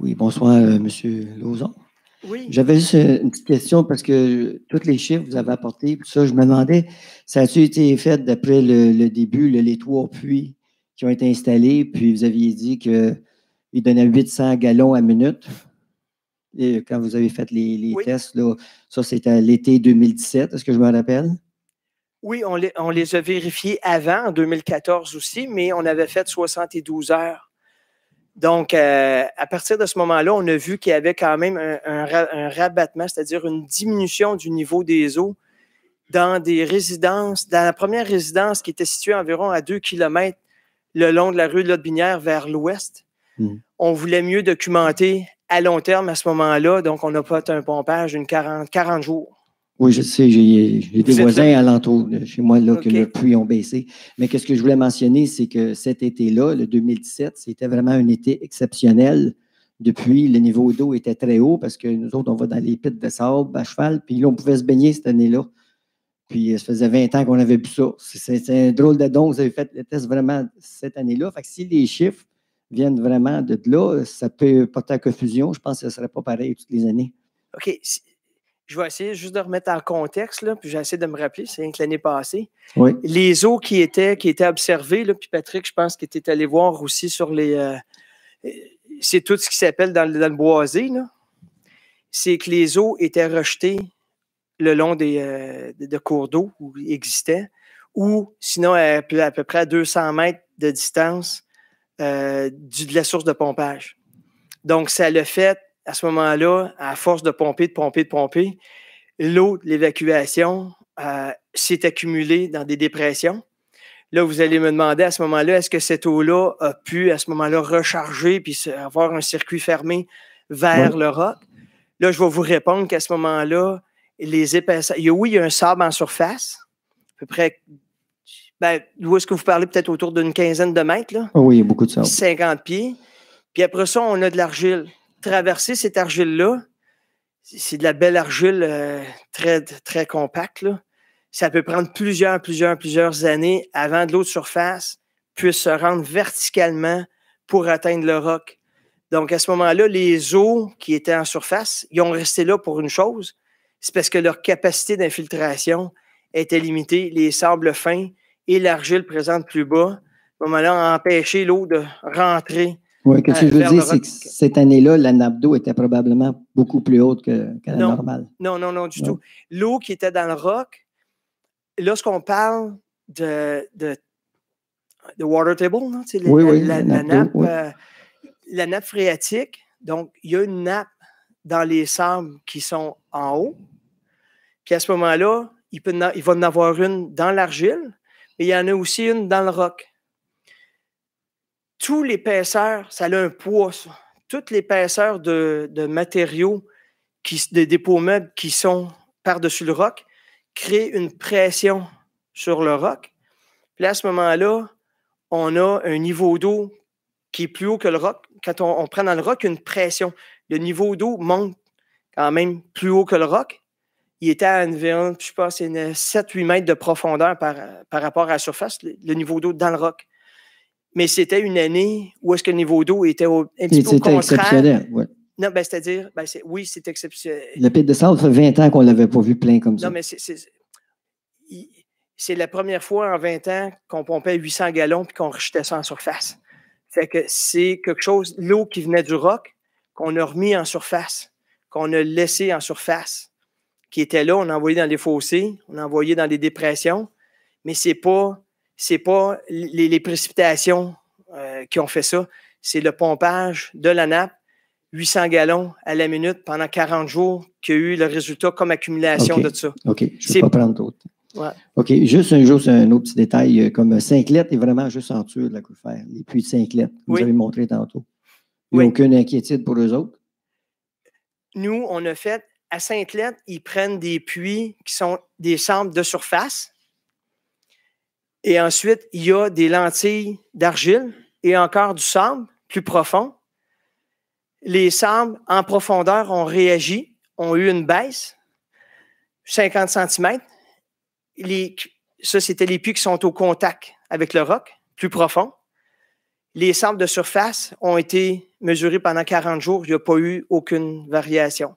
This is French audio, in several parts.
Oui, bonsoir, euh, Monsieur Lauzon. Oui. J'avais juste une petite question parce que toutes les chiffres que vous avez apportés, ça, je me demandais, ça a il été fait d'après le, le, début, le, les trois puits qui ont été installés, puis vous aviez dit que il donnait 800 gallons à minute. Et quand vous avez fait les, tests, là, ça c'était l'été 2017, est-ce que je me rappelle? Oui, on les, a vérifiés avant, en 2014 aussi, mais on avait fait 72 heures. Donc, euh, à partir de ce moment-là, on a vu qu'il y avait quand même un, rabattement, c'est-à-dire une diminution du niveau des eaux dans des résidences, dans la première résidence qui était située environ à 2 km le long de la rue de vers l'ouest. Mm. On voulait mieux documenter à long terme à ce moment-là, donc on a fait un pompage d'une 40, 40 jours. Oui, je sais, j'ai des voisins alentour de chez moi là, que le puits ont baissé. Mais qu'est-ce que je voulais mentionner, c'est que cet été-là, le 2017, c'était vraiment un été exceptionnel. Depuis, le niveau d'eau était très haut parce que nous autres, on va dans les pits de sable à cheval, puis là, on pouvait se baigner cette année-là. Puis euh, ça faisait 20 ans qu'on avait bu ça. C'est un drôle de don. Vous avez fait le test vraiment cette année-là. Fait que si les chiffres viennent vraiment de là, ça peut porter à confusion. Je pense que ce ne serait pas pareil toutes les années. OK. Je vais essayer juste de remettre en contexte, là, puis j'essaie de me rappeler, c'est rien que l'année passée. Les eaux qui étaient, qui étaient observées, là, puis Patrick, je pense qu'il était allé voir aussi sur les. Euh, c'est tout ce qui s'appelle dans, le boisé, C'est que les eaux étaient rejetées le long des, euh, cours d'eau où existaient, ou sinon à, à peu près à 200 mètres de distance, euh, de la source de pompage. Donc, ça le fait à ce moment-là, à force de pomper, de pomper, de pomper. L'eau de l'évacuation euh, s'est accumulée dans des dépressions. Là, vous allez me demander à ce moment-là, est-ce que cette eau-là a pu, à ce moment-là, recharger puis avoir un circuit fermé vers l'Europe? le roc? Là, je vais vous répondre qu'à ce moment-là, les épaisseurs. Oui, il y a un sable en surface, à peu près ben, où est-ce que vous parlez peut-être autour d'une quinzaine de mètres? Là? Oui, il y a beaucoup de sable. 50 pieds. Puis après ça, on a de l'argile. Traverser cette argile-là, c'est de la belle argile euh, très, très compacte. Ça peut prendre plusieurs, plusieurs, plusieurs années avant que l'eau de surface puisse se rendre verticalement pour atteindre le roc. Donc, à ce moment-là, les eaux qui étaient en surface, ils ont resté là pour une chose, c'est parce que leur capacité d'infiltration était limitée. Les sables fins, et l'argile présente plus bas, à ce moment-là, a l'eau de rentrer. Oui, que tu euh, veux dire, c'est que cette année-là, la nappe d'eau était probablement beaucoup plus haute que, la normale. Non, non, non, du tout. L'eau qui était dans le roc, lorsqu'on parle de, de, water table, non, la, nappe, phréatique, donc il y a une nappe dans les sables qui sont en haut. Puis à ce moment-là, il, peut, il va en avoir une dans l'argile il y en a aussi une dans le roc. Tout l'épaisseur, ça a un poids, ça. Toute l'épaisseur de, matériaux, qui, des dépôts meubles qui sont par-dessus le roc, crée une pression sur le roc. Puis à ce moment-là, on a un niveau d'eau qui est plus haut que le roc. Quand on, on prend dans le roc une pression, le niveau d'eau monte quand même plus haut que le roc il était à 7-8 mètres de profondeur par, par, rapport à la surface, le, niveau d'eau dans le roc. Mais c'était une année où est-ce que le niveau d'eau était un petit peu au exceptionnel, Non, ben, c'est-à-dire, ben, oui, c'est exceptionnel. Le pit de sable, fait 20 ans qu'on ne l'avait pas vu plein comme ça. Non, mais c'est la première fois en 20 ans qu'on pompait 800 gallons puis qu'on rejetait ça en surface. que c'est quelque chose, l'eau qui venait du roc, qu'on a remis en surface, qu'on a laissé en surface qui étaient là, on a envoyé dans des fossés, on a envoyé dans des dépressions, mais ce n'est pas, pas les, précipitations euh, qui ont fait ça, c'est le pompage de la nappe, 800 gallons à la minute pendant 40 jours, qui a eu le résultat comme accumulation de ça. OK, je pas prendre d'autres. OK, juste un, jour c'est un autre petit détail, euh, comme 5 lettres est vraiment juste en dessous de la couverture, les puits de 5 que vous avez montré tantôt. Il n'y aucune inquiétude pour eux autres? Nous, on a fait à sainte lette ils prennent des puits qui sont des sables de surface. Et ensuite, il y a des lentilles d'argile et encore du sable plus profond. Les sables en profondeur ont réagi, ont eu une baisse, 50 cm. Les, ça, c'était les puits qui sont au contact avec le roc, plus profond. Les sables de surface ont été mesurés pendant 40 jours. Il n'y a pas eu aucune variation.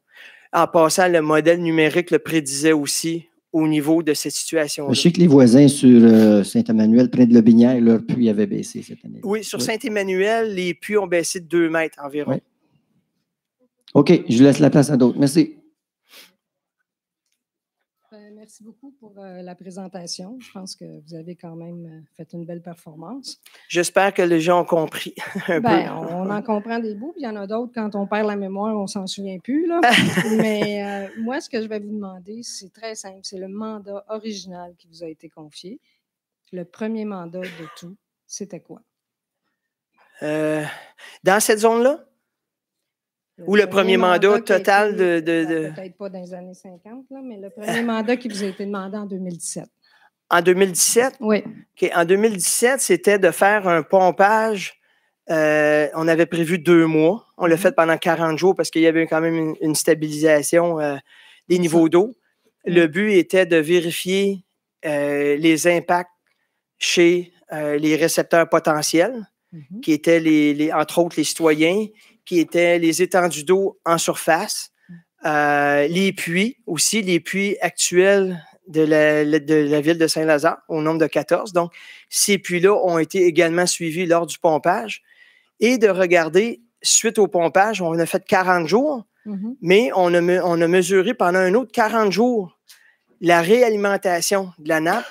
En passant, le modèle numérique le prédisait aussi au niveau de cette situation. -là. Je sais que les voisins sur euh, Saint-Emmanuel, près de Le leur puits avait baissé cette année. Oui, sur Saint-Emmanuel, les puits ont baissé de 2 mètres environ. OK, je laisse la place à d'autres. Merci merci beaucoup pour euh, la présentation. Je pense que vous avez quand même euh, fait une belle performance. J'espère que les gens ont compris un ben, peu. On, en comprend des bouts, puis il y en a d'autres, quand on perd la mémoire, on s'en souvient plus. Mais euh, moi, ce que je vais vous demander, c'est très simple. C'est le mandat original qui vous a été confié. Le premier mandat de tout, c'était quoi? dans cette zone-là? Ou le, premier, mandat, total ben, de. Peut-être pas dans les années 50, mais le premier mandat qui vous a été demandé en 2017. En 2017? Oui. En 2017, c'était de faire un pompage. Euh, on avait prévu deux mois. On l'a mhm. fait pendant 40 jours parce qu'il y avait quand même une, stabilisation euh, des niveaux d'eau. Le but était de vérifier euh, les impacts chez les récepteurs potentiels, mhm. qui étaient entre autres les citoyens qui étaient les étendues d'eau en surface, euh, les puits aussi, les puits actuels de la, ville de Saint-Lazare, au nombre de 14. Donc, ces puits-là ont été également suivis lors du pompage. Et de regarder, suite au pompage, on a fait 40 jours, mm-hmm. mais on a, mesuré pendant un autre 40 jours la réalimentation de la nappe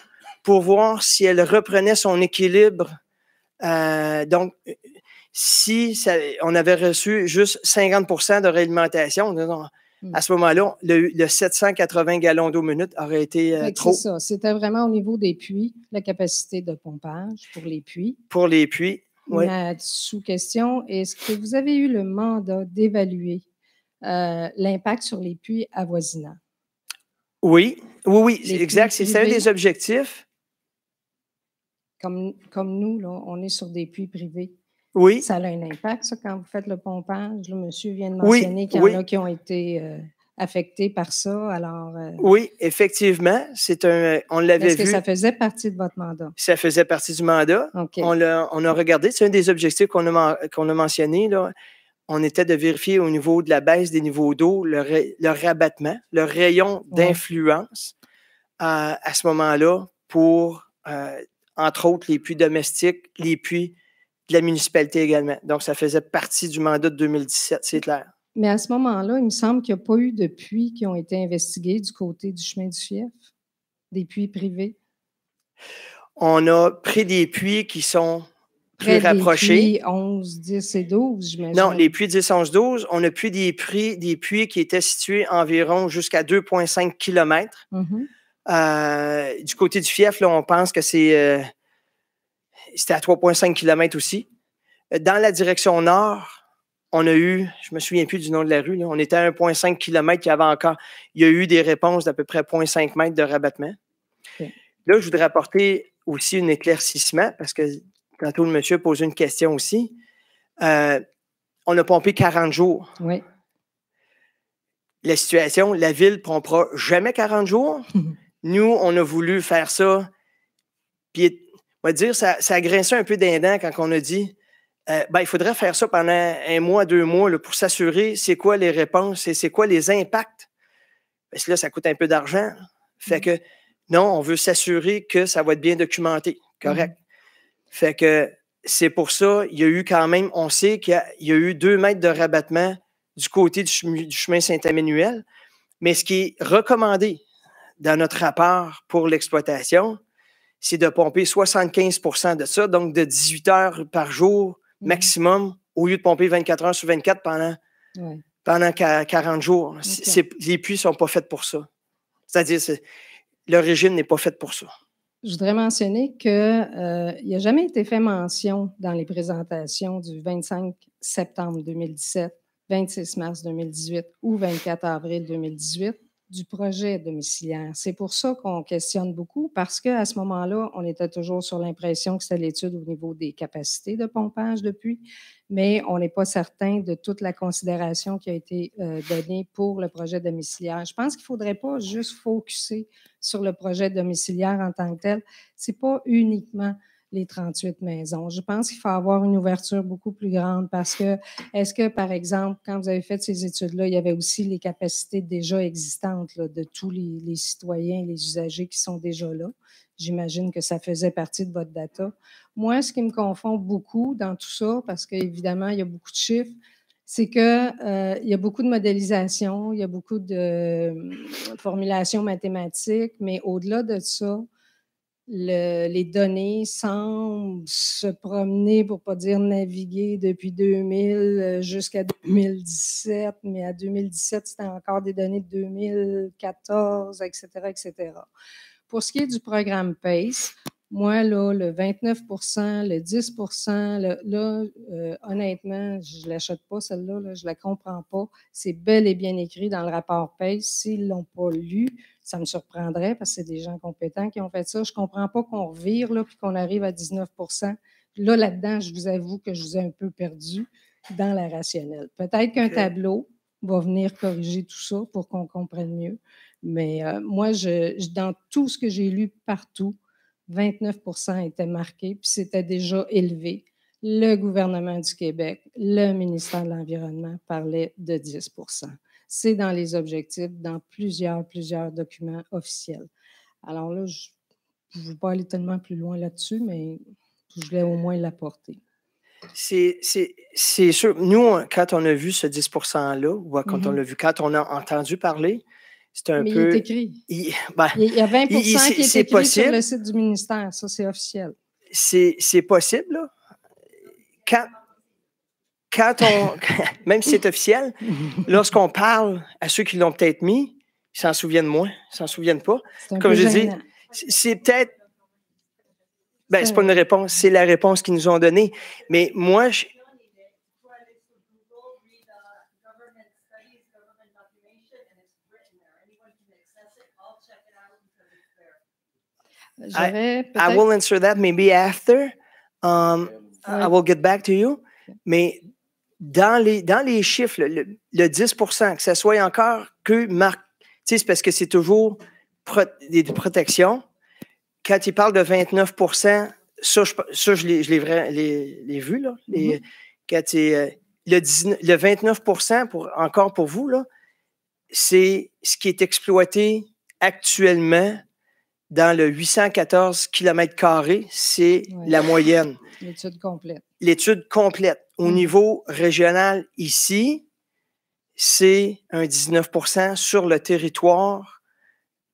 pour voir si elle reprenait son équilibre. Euh, donc, si on avait reçu juste 50 de réalimentation, hmm. à ce moment-là, le, 780 gallons d'eau minute aurait été euh, trop. C'est ça. C'était vraiment au niveau des puits, la capacité de pompage pour les puits. Pour les puits, oui. Ma sous-question, est-ce que vous avez eu le mandat d'évaluer euh, l'impact sur les puits avoisinants? Oui, oui, oui, exact. C'est un des objectifs. Comme, nous, on est sur des puits privés. Oui. Ça a un impact, ça, quand vous faites le pompage. Le monsieur vient de mentionner qu'il y en a qui ont été euh, affectés par ça. Alors. Euh, oui, effectivement, c'est un. Euh, on l'avait vu. Est-ce que ça faisait partie de votre mandat Ça faisait partie du mandat. On, on a regardé. C'est un des objectifs qu'on a, qu'on a mentionné là. On était de vérifier au niveau de la baisse des niveaux d'eau le, rabattement, le rayon d'influence à ce moment-là pour entre autres les puits domestiques, les puits de la municipalité également. Donc, ça faisait partie du mandat de 2017, c'est clair. Mais à ce moment-là, il me semble qu'il n'y a pas eu de puits qui ont été investigués du côté du chemin du fief, des puits privés. On a pris des puits qui sont plus rapprochés. Les puits 11, 10 et 12, j'imagine. Non, les puits 10, 11, 12, on a pris des puits, des puits qui étaient situés environ jusqu'à 2,5 km. Mhm. Euh, du côté du fief, là, on pense que c'est. Euh, c'était à 3,5 km aussi. Euh, dans la direction nord, on a eu, je me souviens plus du nom de la rue, on était à 1,5 km, il y avait encore, il y a eu des réponses d'à peu près 0,5 m de rabattement. Là, je voudrais apporter aussi un éclaircissement parce que tantôt le monsieur pose une question aussi. Euh, on a pompé 40 jours. Oui. La situation, la ville ne pompera jamais 40 jours. Nous, on a voulu faire ça, puis va dire, ça, a grincé un peu d'un quand on a dit euh, ben, il faudrait faire ça pendant un mois, deux mois pour s'assurer c'est quoi les réponses et c'est quoi les impacts. Parce que là, ça coûte un peu d'argent. Fait mmh. que non, on veut s'assurer que ça va être bien documenté. Correct. Mmh. Fait que c'est pour ça, il y a eu quand même, on sait qu'il y, a eu deux mètres de rabattement du côté du, chemin, chemin Saint-Emmanuel. Mais ce qui est recommandé dans notre rapport pour l'exploitation, c'est de pomper 75 de ça, donc de 18 heures par jour mmh. maximum, au lieu de pomper 24 heures sur 24 pendant, pendant 40 jours. Les puits ne sont pas faits pour ça. C'est-à-dire, le régime n'est pas fait pour ça. Je voudrais mentionner qu'il euh, n'a jamais été fait mention dans les présentations du 25 septembre 2017, 26 mars 2018 ou 24 avril 2018 du projet domiciliaire. C'est pour ça qu'on questionne beaucoup, parce qu'à ce moment-là, on était toujours sur l'impression que c'était l'étude au niveau des capacités de pompage depuis, mais on n'est pas certain de toute la considération qui a été euh, donnée pour le projet domiciliaire. Je pense qu'il ne faudrait pas juste focuser sur le projet domiciliaire en tant que tel. Ce n'est pas uniquement les 38 maisons. Je pense qu'il faut avoir une ouverture beaucoup plus grande parce que, est-ce que, par exemple, quand vous avez fait ces études-là, il y avait aussi les capacités déjà existantes de tous les, les, citoyens, les usagers qui sont déjà là? J'imagine que ça faisait partie de votre data. Moi, ce qui me confond beaucoup dans tout ça, parce qu'évidemment, il y a beaucoup de chiffres, c'est que euh, il y a beaucoup de modélisation, il y a beaucoup de euh, formulations mathématiques, mais au-delà de ça, les données semblent se promener, pour ne pas dire naviguer, depuis 2000 euh, jusqu'à 2017, mais à 2017, c'était encore des données de 2014, etc., etc. Pour ce qui est du programme PACE, moi, là, le 29 le 10 là, euh, honnêtement, je ne l'achète pas, celle-là, là, je ne la comprends pas. C'est bel et bien écrit dans le rapport PACE. S'ils ne l'ont pas lu, ça me surprendrait parce que c'est des gens compétents qui ont fait ça. Je ne comprends pas qu'on revire là, puis qu'on arrive à 19 Là, là-dedans, je vous avoue que je vous ai un peu perdu dans la rationnelle. Peut-être qu'un tableau va venir corriger tout ça pour qu'on comprenne mieux. Mais euh, moi, dans tout ce que j'ai lu partout, 29 était marqué, puis c'était déjà élevé. Le gouvernement du Québec, le ministère de l'Environnement parlait de 10 c'est dans les objectifs, dans plusieurs, plusieurs documents officiels. Alors là, je ne vais pas aller tellement plus loin là-dessus, mais je voulais au moins l'apporter. C'est sûr. Nous, quand on a vu ce 10 %-là, ou quand on mhm. l'a vu, quand on a entendu parler, c'est un peu. Il est écrit. Il, ben, y a 20 qui est, écrit sur le site du ministère. Ça, c'est officiel. C'est possible, là. Quand, quand on, même si c'est officiel, lorsqu'on parle à ceux qui l'ont peut-être mis, ils s'en souviennent moins, ils s'en souviennent pas. Comme je dis, c'est peut-être ben, c'est pas une réponse, c'est la réponse qu'ils nous ont donnée. Mais moi, je... Je I, will answer that maybe after. Um, I will get back to you. Mais dans les, dans les chiffres, le, 10 que ce soit encore que Marc, c'est parce que c'est toujours des, protections. Quand il parle de 29 ça, je, l'ai vu, là. Mm-hmm. Euh, le, 29 pour, encore pour vous, là, c'est ce qui est exploité actuellement dans le 814 km, c'est la moyenne. L'étude complète. L'étude complète. Au mm. niveau régional, ici, c'est un 19 sur le territoire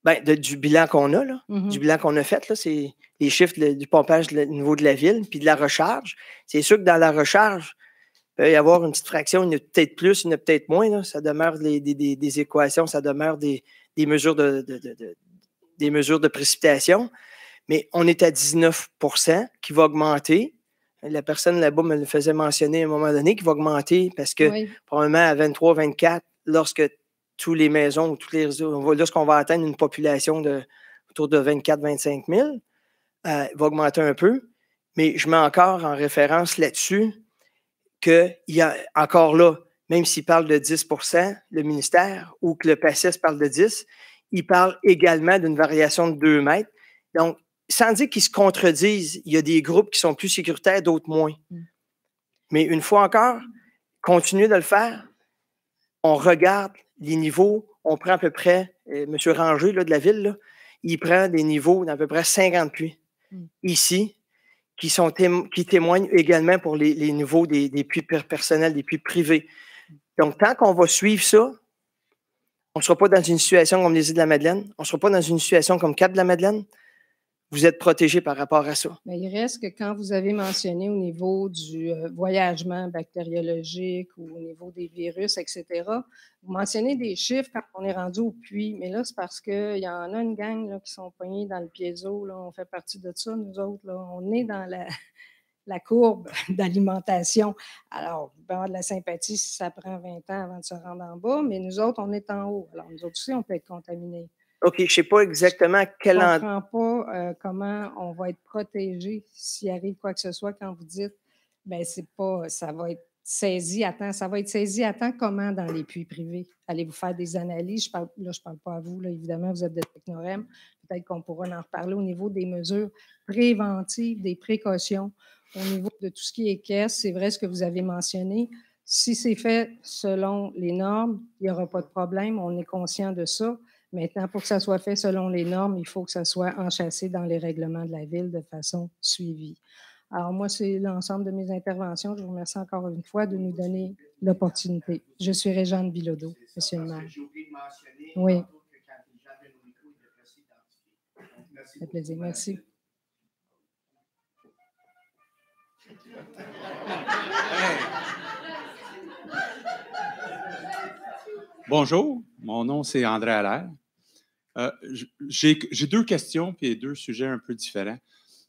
ben, du bilan qu'on a, mm-hmm. du bilan qu'on a fait. C'est les chiffres du pompage au niveau de la ville, puis de la recharge. C'est sûr que dans la recharge, il peut y avoir une petite fraction, il y a peut-être plus, il y a peut-être moins. Ça demeure des, équations, ça demeure des, mesures de, des mesures de précipitation. Mais on est à 19 qui va augmenter. La personne là-bas me le faisait mentionner à un moment donné, qui va augmenter parce que probablement à 23, 24, lorsque tous les maisons, toutes les lorsqu'on va atteindre une population de autour de 24, 25 000, il va augmenter un peu. Mais je mets encore en référence là-dessus qu'il y a encore là, même s'il parle de 10 le ministère, ou que le PACES parle de 10, il parle également d'une variation de 2 mètres. Donc, sans dire qu'ils se contredisent, il y a des groupes qui sont plus sécuritaires, d'autres moins. Mm. Mais une fois encore, continuez de le faire. On regarde les niveaux. On prend à peu près, euh, M. Rangé là, de la ville, il prend des niveaux d'à peu près 50 puits mm. ici, qui, sont qui témoignent également pour les, niveaux des, des, puits personnels, des puits privés. Donc, tant qu'on va suivre ça, on ne sera pas dans une situation comme les îles de la Madeleine, on ne sera pas dans une situation comme Cap de la Madeleine, vous êtes protégé par rapport à ça. Mais il reste que quand vous avez mentionné au niveau du euh, voyagement bactériologique ou au niveau des virus, etc., vous mentionnez des chiffres quand on est rendu au puits, mais là, c'est parce qu'il y en a une gang qui sont poignées dans le piézo, Là, on fait partie de ça, nous autres. on est dans la, courbe d'alimentation. Alors, on peut avoir de la sympathie si ça prend 20 ans avant de se rendre en bas, mais nous autres, on est en haut. Alors, nous autres aussi, on peut être contaminés. OK, je ne sais pas exactement quel Je ne comprends pas euh, comment on va être protégé s'il arrive quoi que ce soit quand vous dites ben c'est pas ça va être saisi à temps. Ça va être saisi à temps comment dans les puits privés? Allez-vous faire des analyses? Je parle, là, je ne parle pas à vous, là, évidemment, vous êtes de technorèmes. Peut-être qu'on pourra en reparler au niveau des mesures préventives, des précautions, au niveau de tout ce qui est caisse. C'est vrai ce que vous avez mentionné. Si c'est fait selon les normes, il n'y aura pas de problème. On est conscient de ça. Maintenant, pour que ça soit fait selon les normes, il faut que ça soit enchâssé dans les règlements de la ville de façon suivie. Alors, moi, c'est l'ensemble de mes interventions. Je vous remercie encore une fois de nous donner l'opportunité. Je suis Réjeanne Bilodeau, Monsieur le maire. Oui. C'est plaisir. Merci. Bonjour, mon nom c'est André Allaire. Euh, j'ai deux questions et deux sujets un peu différents.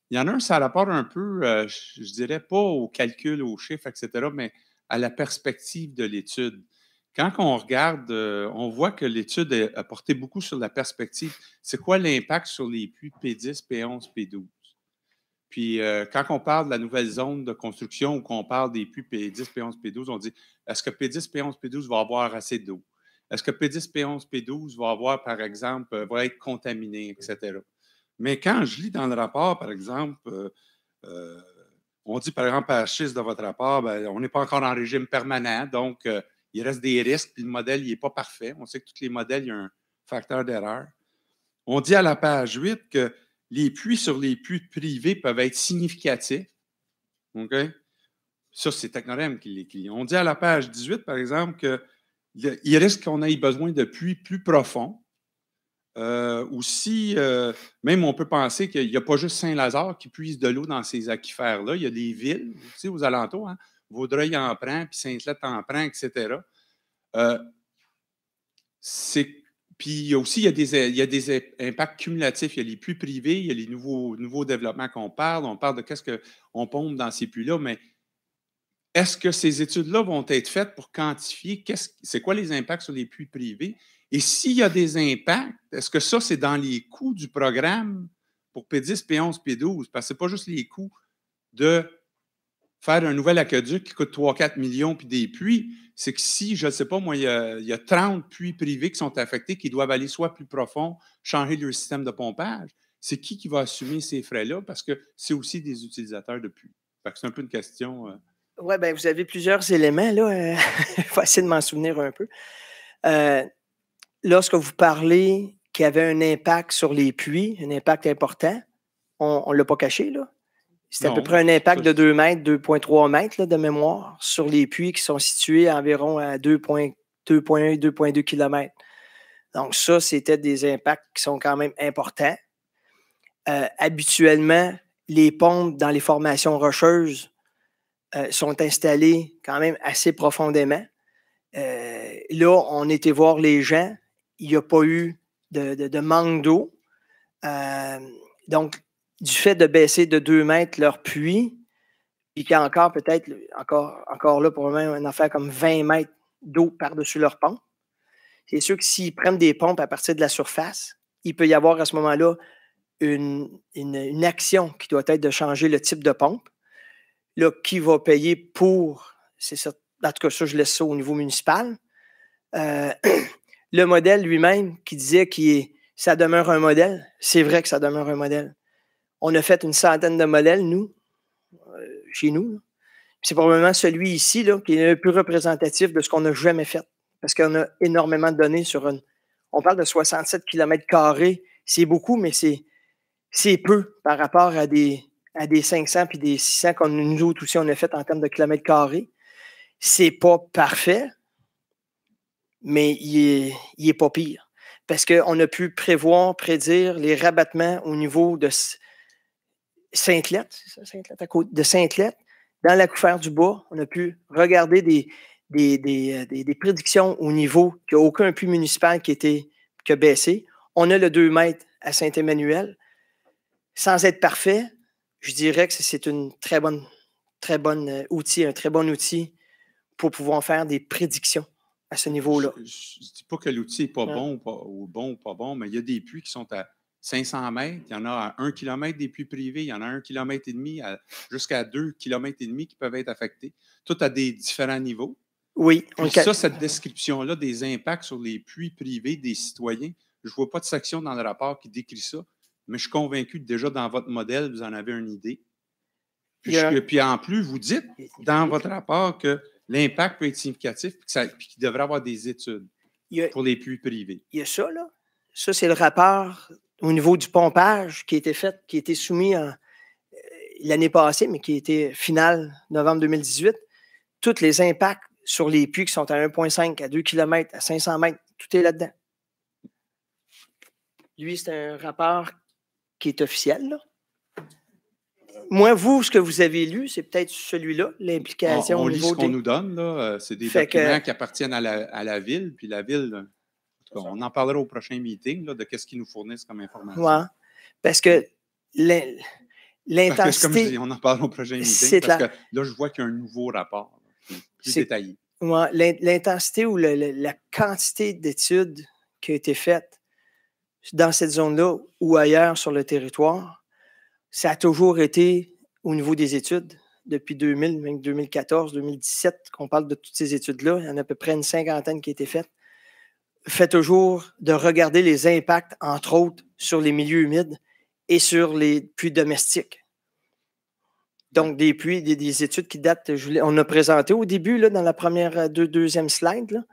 Il y en a un, ça rapporte un peu, euh, je, dirais pas au calcul, aux chiffres, etc., mais à la perspective de l'étude. Quand on regarde, euh, on voit que l'étude a porté beaucoup sur la perspective. C'est quoi l'impact sur les puits P10, P11, P12? Puis quand on parle de la nouvelle zone de construction ou qu'on parle des puits P10, P11, P12, on dit est-ce que P10, P11, P12 va avoir assez d'eau? Est-ce que P10, P11, P12 vont avoir, par exemple, euh, va être contaminé, etc. Mais quand je lis dans le rapport, par exemple, euh, euh, on dit, par exemple, à 6 de votre rapport, ben, on n'est pas encore en régime permanent, donc il reste des risques, puis le modèle n'est pas parfait. On sait que tous les modèles, il y a un facteur d'erreur. On dit à la page 8 que les puits sur les puits privés peuvent être significatifs. OK? Ça, c'est Technorem qui, l'écrit. On dit à la page 18, par exemple, que il risque qu'on ait besoin de puits plus profonds. Euh, aussi, euh, même on peut penser qu'il n'y a pas juste Saint-Lazare qui puise de l'eau dans ces aquifères-là, il y a des villes tu sais, aux alentours, hein. Vaudreuil en prend, puis saint lette en prend, etc. Euh, puis aussi, il y, a des, a des, impacts cumulatifs. Il y a les puits privés, il y a les nouveaux, nouveaux développements qu'on parle. On parle de qu'est-ce qu'on pompe dans ces puits-là, mais est-ce que ces études-là vont être faites pour quantifier c'est quoi les impacts sur les puits privés? Et s'il y a des impacts, est-ce que ça, c'est dans les coûts du programme pour P10, P11, P12? Parce que ce n'est pas juste les coûts de faire un nouvel aqueduc qui coûte 3-4 millions puis des puits. C'est que si, je ne sais pas, moi, il y, a, 30 puits privés qui sont affectés, qui doivent aller soit plus profond, changer leur système de pompage, c'est qui qui va assumer ces frais-là? Parce que c'est aussi des utilisateurs de puits. C'est un peu une question. Euh, oui, ben, vous avez plusieurs éléments. Là. Euh, Facile de m'en souvenir un peu. Euh, lorsque vous parlez qu'il y avait un impact sur les puits, un impact important, on ne l'a pas caché. là. C'est à peu près un impact de 2 mètres, 2,3 mètres là, de mémoire sur les puits qui sont situés à environ à 2,1, 2,2 km. Donc, ça, c'était des impacts qui sont quand même importants. Euh, habituellement, les pompes dans les formations rocheuses euh, sont installés quand même assez profondément. Euh, là, on était voir les gens. Il n'y a pas eu de, manque d'eau. Euh, donc, du fait de baisser de 2 mètres leur puits, puis qu'il y a encore peut-être, encore, encore là, même une affaire comme 20 mètres d'eau par-dessus leur pompe. C'est sûr que s'ils prennent des pompes à partir de la surface, il peut y avoir à ce moment-là une action qui doit être de changer le type de pompe qui va payer pour. C'est ça. En tout cas, ça, je laisse ça au niveau municipal. Euh, le modèle lui-même qui disait que ça demeure un modèle, c'est vrai que ça demeure un modèle. On a fait une centaine de modèles, nous, euh, chez nous. C'est probablement celui ici là, qui est le plus représentatif de ce qu'on n'a jamais fait, parce qu'on a énormément de données sur une. On parle de 67 km. C'est beaucoup, mais c'est peu par rapport à des, à des 500 puis des 600 qu'on nous autres aussi on a fait en termes de kilomètres carrés. C'est pas parfait, mais il est, pas pire. Parce qu'on a pu prévoir, prédire les rabattements au niveau de Sainte-Lette, de sainte dans la couverture du bas. On a pu regarder euh, des, des, prédictions au niveau qu'il n'y a aucun puits municipal qui, était, qui a baissé. On a le 2 mètres à Saint-Emmanuel. Sans être parfait, je dirais que c'est une très bonne, très bonne euh, outil, un très bon outil pour pouvoir faire des prédictions à ce niveau-là. Je ne dis pas que l'outil n'est pas, bon, ou bon ou pas bon, mais il y a des puits qui sont à 500 mètres, il y en a à 1 km des puits privés, il y en a à 1 km et demi jusqu'à 2 km et demi qui peuvent être affectés, tout à des différents niveaux. Oui. On... Ça, cette description-là des impacts sur les puits privés des citoyens, je ne vois pas de section dans le rapport qui décrit ça mais je suis convaincu que déjà dans votre modèle, vous en avez une idée. Puis, puis en plus, vous dites dans votre rapport que l'impact peut être significatif et qu'il devrait devrait avoir des études pour les puits privés. Il y a ça, là. Ça, c'est le rapport au niveau du pompage qui a été fait, qui a été soumis euh, l'année passée, mais qui a été final novembre 2018. Tous les impacts sur les puits qui sont à 1,5, à 2 km, à 500 mètres, tout est là-dedans. Lui, c'est un rapport qui est officiel. Là. Moi, vous, ce que vous avez lu, c'est peut-être celui-là, l'implication on, au niveau lit ce qu'on nous donne, euh, C'est des documents qui appartiennent à la, à la, ville, puis la ville... On en parlera au prochain meeting, là, de qu'est-ce qu'ils nous fournissent comme information. Oui, parce que l'intensité... Comme je dis, on en parle au prochain meeting, parce que là, je vois qu'il y a un nouveau rapport, plus détaillé. Ouais, l'intensité ou la quantité d'études qui ont été faite dans cette zone-là ou ailleurs sur le territoire, ça a toujours été au niveau des études, depuis 2000, même 2014, 2017, qu'on parle de toutes ces études-là. Il y en a à peu près une cinquantaine qui a été Fait toujours de regarder les impacts, entre autres, sur les milieux humides et sur les puits domestiques. Donc, des puits, des, études qui datent, on a présenté au début, dans la première, deuxième slide,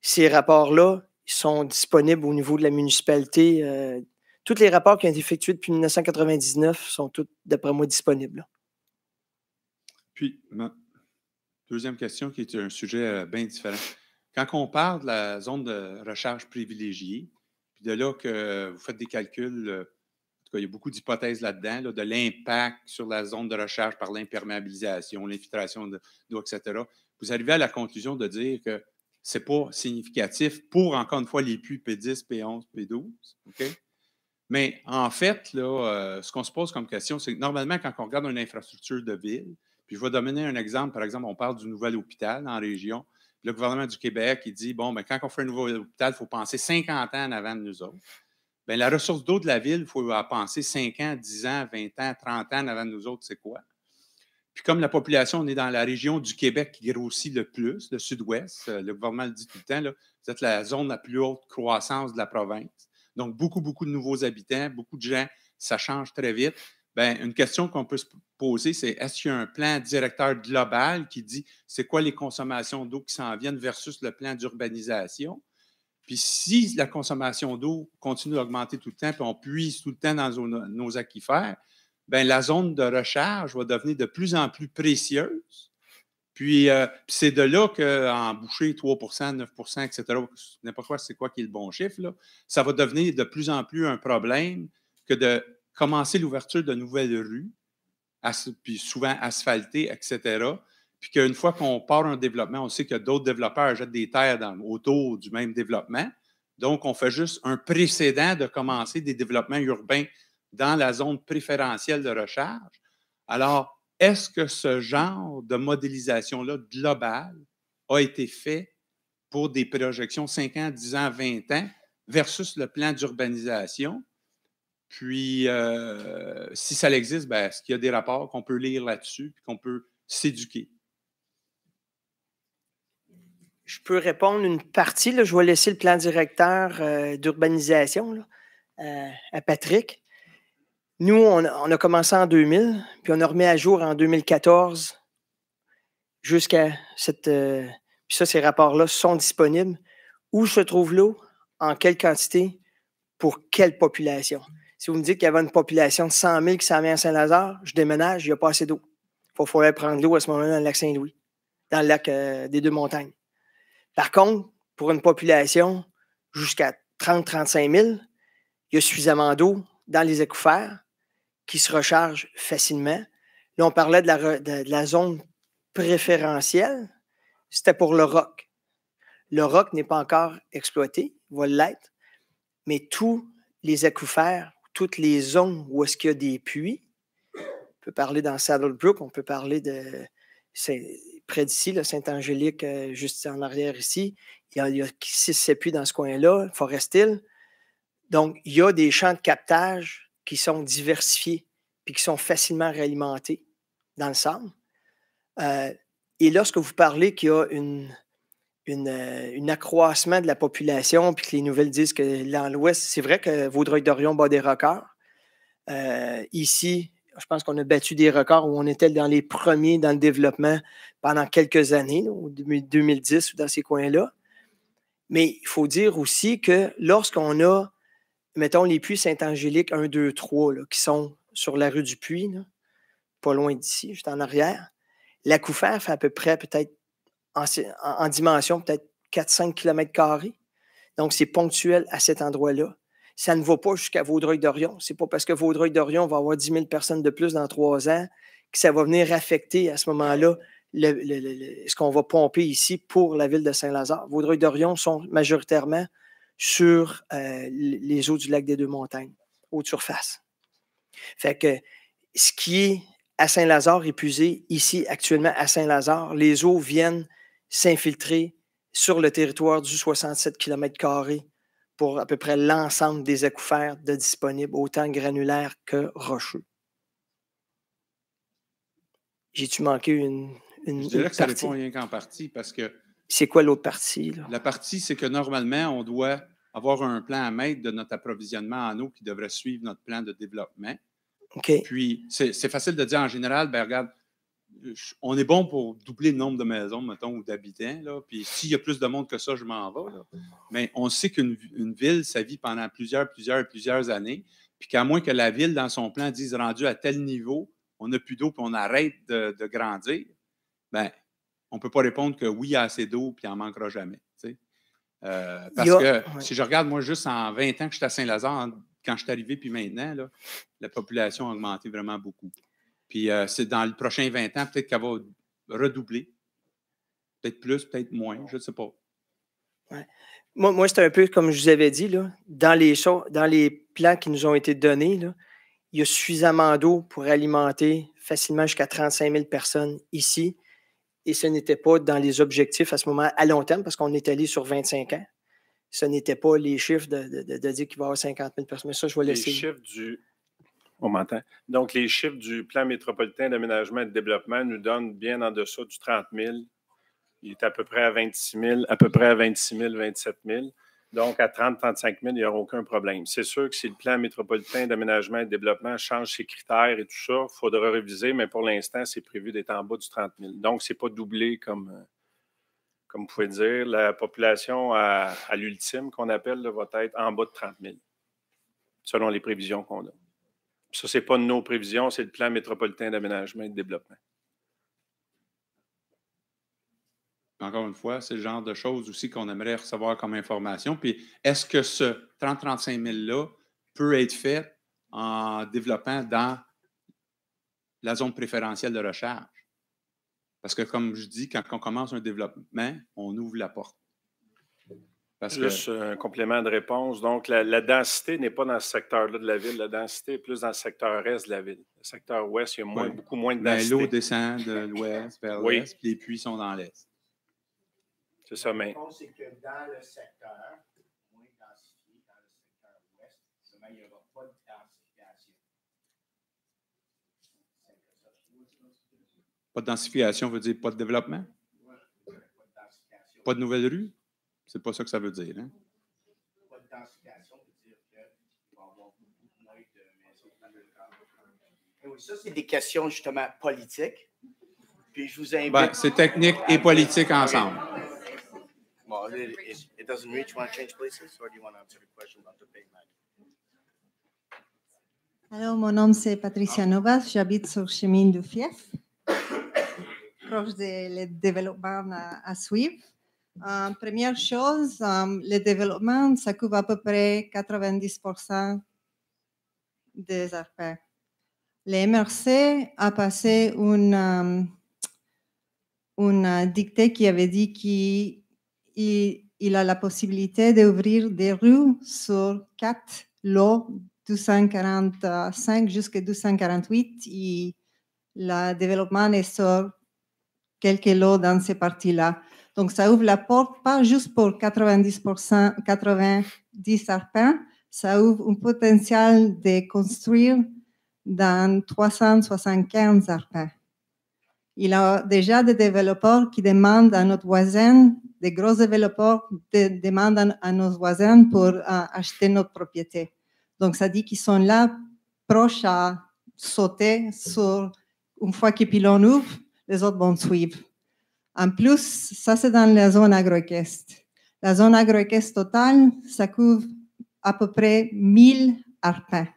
ces rapports-là sont disponibles au niveau de la municipalité. Euh, tous les rapports qui ont été effectués depuis 1999 sont tous, d'après moi, disponibles. Puis, deuxième question qui est un sujet euh, bien différent. Quand on parle de la zone de recharge privilégiée, puis de là que vous faites des calculs, euh, en tout cas, il y a beaucoup d'hypothèses là-dedans, de l'impact sur la zone de recharge par l'imperméabilisation, l'infiltration d'eau, etc. Vous arrivez à la conclusion de dire que ce n'est pas significatif pour, encore une fois, les puits P10, P11, P12. OK? Mais en fait, là, euh, ce qu'on se pose comme question, c'est que normalement, quand on regarde une infrastructure de ville, puis je vais donner un exemple, par exemple, on parle du nouvel hôpital en région. Le gouvernement du Québec, il dit, bon, mais ben, quand on fait un nouvel hôpital, il faut penser 50 ans en avant de nous autres. Bien, la ressource d'eau de la ville, il faut penser 5 ans, 10 ans, 20 ans, 30 ans en avant de nous autres, c'est quoi? Puis comme la population, on est dans la région du Québec qui grossit le plus, le sud-ouest, euh, le gouvernement le dit tout le temps, là, vous êtes la zone la plus haute croissance de la province. Donc, beaucoup, beaucoup de nouveaux habitants, beaucoup de gens, ça change très vite. Bien, une question qu'on peut se poser, c'est est-ce qu'il y a un plan directeur global qui dit c'est quoi les consommations d'eau qui s'en viennent versus le plan d'urbanisation? Puis si la consommation d'eau continue d'augmenter tout le temps, puis on puise tout le temps dans nos aquifères, ben, la zone de recharge va devenir de plus en plus précieuse. Puis, euh, c'est de là qu'en boucher 3 9 etc., n'importe quoi, c'est quoi qui est le bon chiffre, ça va devenir de plus en plus un problème que de commencer l'ouverture de nouvelles rues, puis souvent asphaltées, etc. Puis qu'une fois qu'on part un développement, on sait que d'autres développeurs jettent des terres autour du même développement. Donc, on fait juste un précédent de commencer des développements urbains dans la zone préférentielle de recharge. Alors, est-ce que ce genre de modélisation-là globale a été fait pour des projections 5 ans, 10 ans, 20 ans versus le plan d'urbanisation? Puis, euh, si ça existe, ben, est-ce qu'il y a des rapports qu'on peut lire là-dessus puis qu'on peut s'éduquer? Je peux répondre une partie. Je vais laisser le plan directeur euh, d'urbanisation euh, à Patrick. Nous, on, a commencé en 2000, puis on a remis à jour en 2014 jusqu'à cette. Euh, puis ça, ces rapports-là sont disponibles. Où se trouve l'eau, en quelle quantité, pour quelle population? Si vous me dites qu'il y avait une population de 100 000 qui s'en vient à Saint-Lazare, je déménage, il n'y a pas assez d'eau. Il faudrait prendre l'eau à ce moment-là dans le lac Saint-Louis, dans le lac euh, des Deux-Montagnes. Par contre, pour une population jusqu'à 30-35 000, il y a suffisamment d'eau dans les aquifères qui se rechargent facilement. Là, on parlait de la, zone préférentielle. C'était pour le roc. Le roc n'est pas encore exploité, il va l'être, mais tous les aquifères, toutes les zones où est-ce qu'il y a des puits, on peut parler dans Saddlebrook, on peut parler de près d'ici, Saint-Angélique, euh, juste en arrière ici, il y a, six sept puits dans ce coin-là, Forest donc, il y a des champs de captage qui sont diversifiés puis qui sont facilement réalimentés dans le sable. Euh, et lorsque vous parlez qu'il y a une, un euh, accroissement de la population, puis que les nouvelles disent que dans l'Ouest, c'est vrai que Vaudreuil-Dorion bat des records. Euh, ici, je pense qu'on a battu des records où on était dans les premiers dans le développement pendant quelques années, au 2010 ou dans ces coins-là. Mais il faut dire aussi que lorsqu'on a mettons les puits Saint-Angélique 1, 2, 3, qui sont sur la rue du Puy, pas loin d'ici, juste en arrière, la coufère fait à peu près, peut-être, en, dimension, peut-être 4-5 km. Donc, c'est ponctuel à cet endroit-là. Ça ne va pas jusqu'à Vaudreuil-Dorion. C'est pas parce que Vaudreuil-Dorion va avoir 10 000 personnes de plus dans trois ans que ça va venir affecter à ce moment-là ce qu'on va pomper ici pour la ville de Saint-Lazare. Vaudreuil-Dorion sont majoritairement sur euh, les eaux du lac des Deux-Montagnes, haute surface. Fait que ce qui est à Saint-Lazare épuisé, ici actuellement à Saint-Lazare, les eaux viennent s'infiltrer sur le territoire du 67 km pour à peu près l'ensemble des aquifères de disponibles, autant granulaires que rocheux. J'ai-tu manqué une, une, Je que ça répond rien qu'en partie parce que c'est quoi l'autre partie? La partie, c'est que normalement, on doit avoir un plan à mettre de notre approvisionnement en eau qui devrait suivre notre plan de développement. Ok. Puis, c'est facile de dire en général, ben regarde, on est bon pour doubler le nombre de maisons, mettons, ou d'habitants. Puis, s'il y a plus de monde que ça, je m'en vais. Mais on sait qu'une ville, ça vit pendant plusieurs, plusieurs, plusieurs années. Puis qu'à moins que la ville, dans son plan, dise rendu à tel niveau, on n'a plus d'eau, puis on arrête de, de grandir, ben on ne peut pas répondre que oui, il y a assez d'eau puis il n'en manquera jamais. Euh, parce que si je regarde, moi, juste en 20 ans que je suis à Saint-Lazare, quand je suis arrivé puis maintenant, la population a augmenté vraiment beaucoup. Puis euh, c'est dans les prochains 20 ans, peut-être qu'elle va redoubler. Peut-être plus, peut-être moins, je ne sais pas. Moi, moi c'est un peu comme je vous avais dit, là, dans, les dans les plans qui nous ont été donnés, il y a suffisamment d'eau pour alimenter facilement jusqu'à 35 000 personnes ici et ce n'était pas dans les objectifs à ce moment à long terme, parce qu'on est allé sur 25 ans. Ce n'était pas les chiffres de, dire qu'il va y avoir 50 000 personnes. Mais ça, je vais laisser. Les chiffres du. Donc, les chiffres du plan métropolitain d'aménagement et de développement nous donnent bien en dessous du 30 000. Il est à peu près à 26 000, à peu près à 26 000, 27 000. Donc, à 30-35 000, il n'y aura aucun problème. C'est sûr que si le plan métropolitain d'aménagement et de développement change ses critères et tout ça, il faudra réviser, mais pour l'instant, c'est prévu d'être en bas du 30 000. Donc, ce n'est pas doublé comme, euh, comme vous pouvez dire. La population à, l'ultime, qu'on appelle, va être en bas de 30 000, selon les prévisions qu'on a. Ça, ce n'est pas nos prévisions, c'est le plan métropolitain d'aménagement et de développement. encore une fois, c'est le genre de choses aussi qu'on aimerait recevoir comme information. Puis, est-ce que ce 30-35 000-là peut être fait en développant dans la zone préférentielle de recherche? Parce que, comme je dis, quand on commence un développement, on ouvre la porte. Parce euh, un complément de réponse. Donc, la, densité n'est pas dans ce secteur-là de la ville. La densité est plus dans le secteur est de la ville. Le secteur ouest, il y a beaucoup moins de ben, densité. L'eau descend de l'ouest vers l'est, puis les puits sont dans l'est. C'est ça, mais. c'est que dans le secteur, moins densifié, dans le secteur ouest, justement, il n'y aura pas de densification. Pas de densification veut dire pas de développement? Ouais, pas, de pas de nouvelles rues? C'est pas ça que ça veut dire, hein? Pas de densification veut dire qu'il va y avoir beaucoup moins de maisons dans le cadre. ça, c'est des questions justement politiques. Puis je vous invite. Ben, c'est technique et politique ensemble. Alors, mon nom c'est Patricia Novas, j'habite sur Chemin du Fief, proche des développements à, à suivre. Euh, première chose, les euh, le développement, ça couvre à peu près 90% des affaires. Le a passé une, euh, une dictée qui avait dit qu'il il, a la possibilité d'ouvrir des rues sur quatre lots 245 jusqu'à 248 et le développement est sur quelques lots dans ces parties-là. Donc, ça ouvre la porte, pas juste pour 90%, 90 arpents, ça ouvre un potentiel de construire dans 375 arpents. Il y a déjà des développeurs qui demandent à notre voisin, des gros développeurs de, demandent à nos voisins pour euh, acheter notre propriété. Donc, ça dit qu'ils sont là, proches à sauter sur, une fois qu'ils Pilon ouvre, les autres vont suivre. En plus, ça c'est dans la zone agroéquestre. La zone agroéquestre totale, ça couvre à peu près 1000 arpents.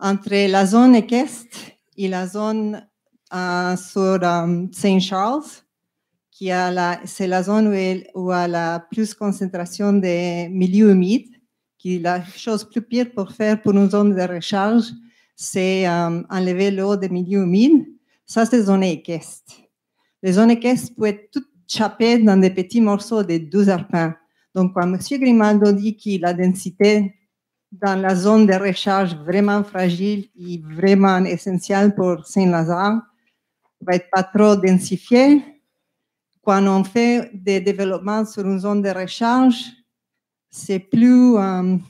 Entre la zone équestre et la zone euh, sur euh, Saint-Charles, qui c'est la zone où il, a la plus concentration de milieux humides, qui la chose plus pire pour faire pour une zone de recharge, c'est euh, enlever l'eau des milieux humides. Ça, c'est zone équestre. Les zones équestres peuvent être toutes chapées dans des petits morceaux de 12 arpins. Donc, quand M. Grimaldo dit que la densité dans la zone de recharge vraiment fragile et vraiment essentielle pour Saint-Lazare, va être pas trop densifié. Quand on fait des développements sur une zone de recharge, c'est plus. Um,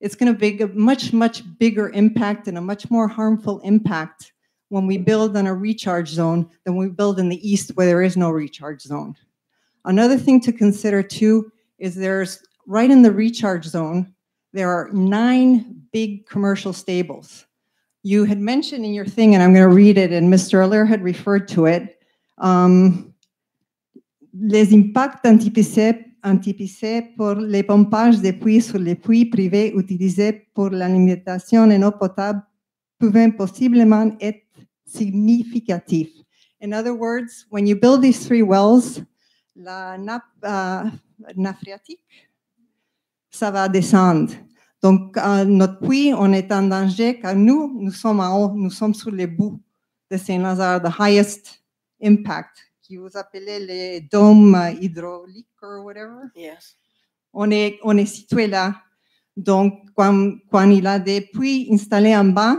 it's going to be a much, much bigger impact and a much more harmful impact when we build on a recharge zone than we build in the east where there is no recharge zone. Another thing to consider too is there's right in the recharge zone, there are nine big commercial stables you had mentioned in your thing, and I'm going to read it, and Mr. Allaire had referred to it, um, les impacts anticipés anticipés les pompages de puits sur les puits privés utilisés pour l'alimentation en eau potable pouvant possiblement être significatifs. In other words, when you build these three wells, la nappe uh, phréatique, ça va descendre. Donc, notre puits, on est en danger car nous, nous sommes en haut, nous sommes sur les bouts de Saint-Lazare, the highest impact, qui vous appelez les dômes euh, hydrauliques ou whatever. Yes. On est, on est situé là. Donc, quand, quand il a des puits installés en bas,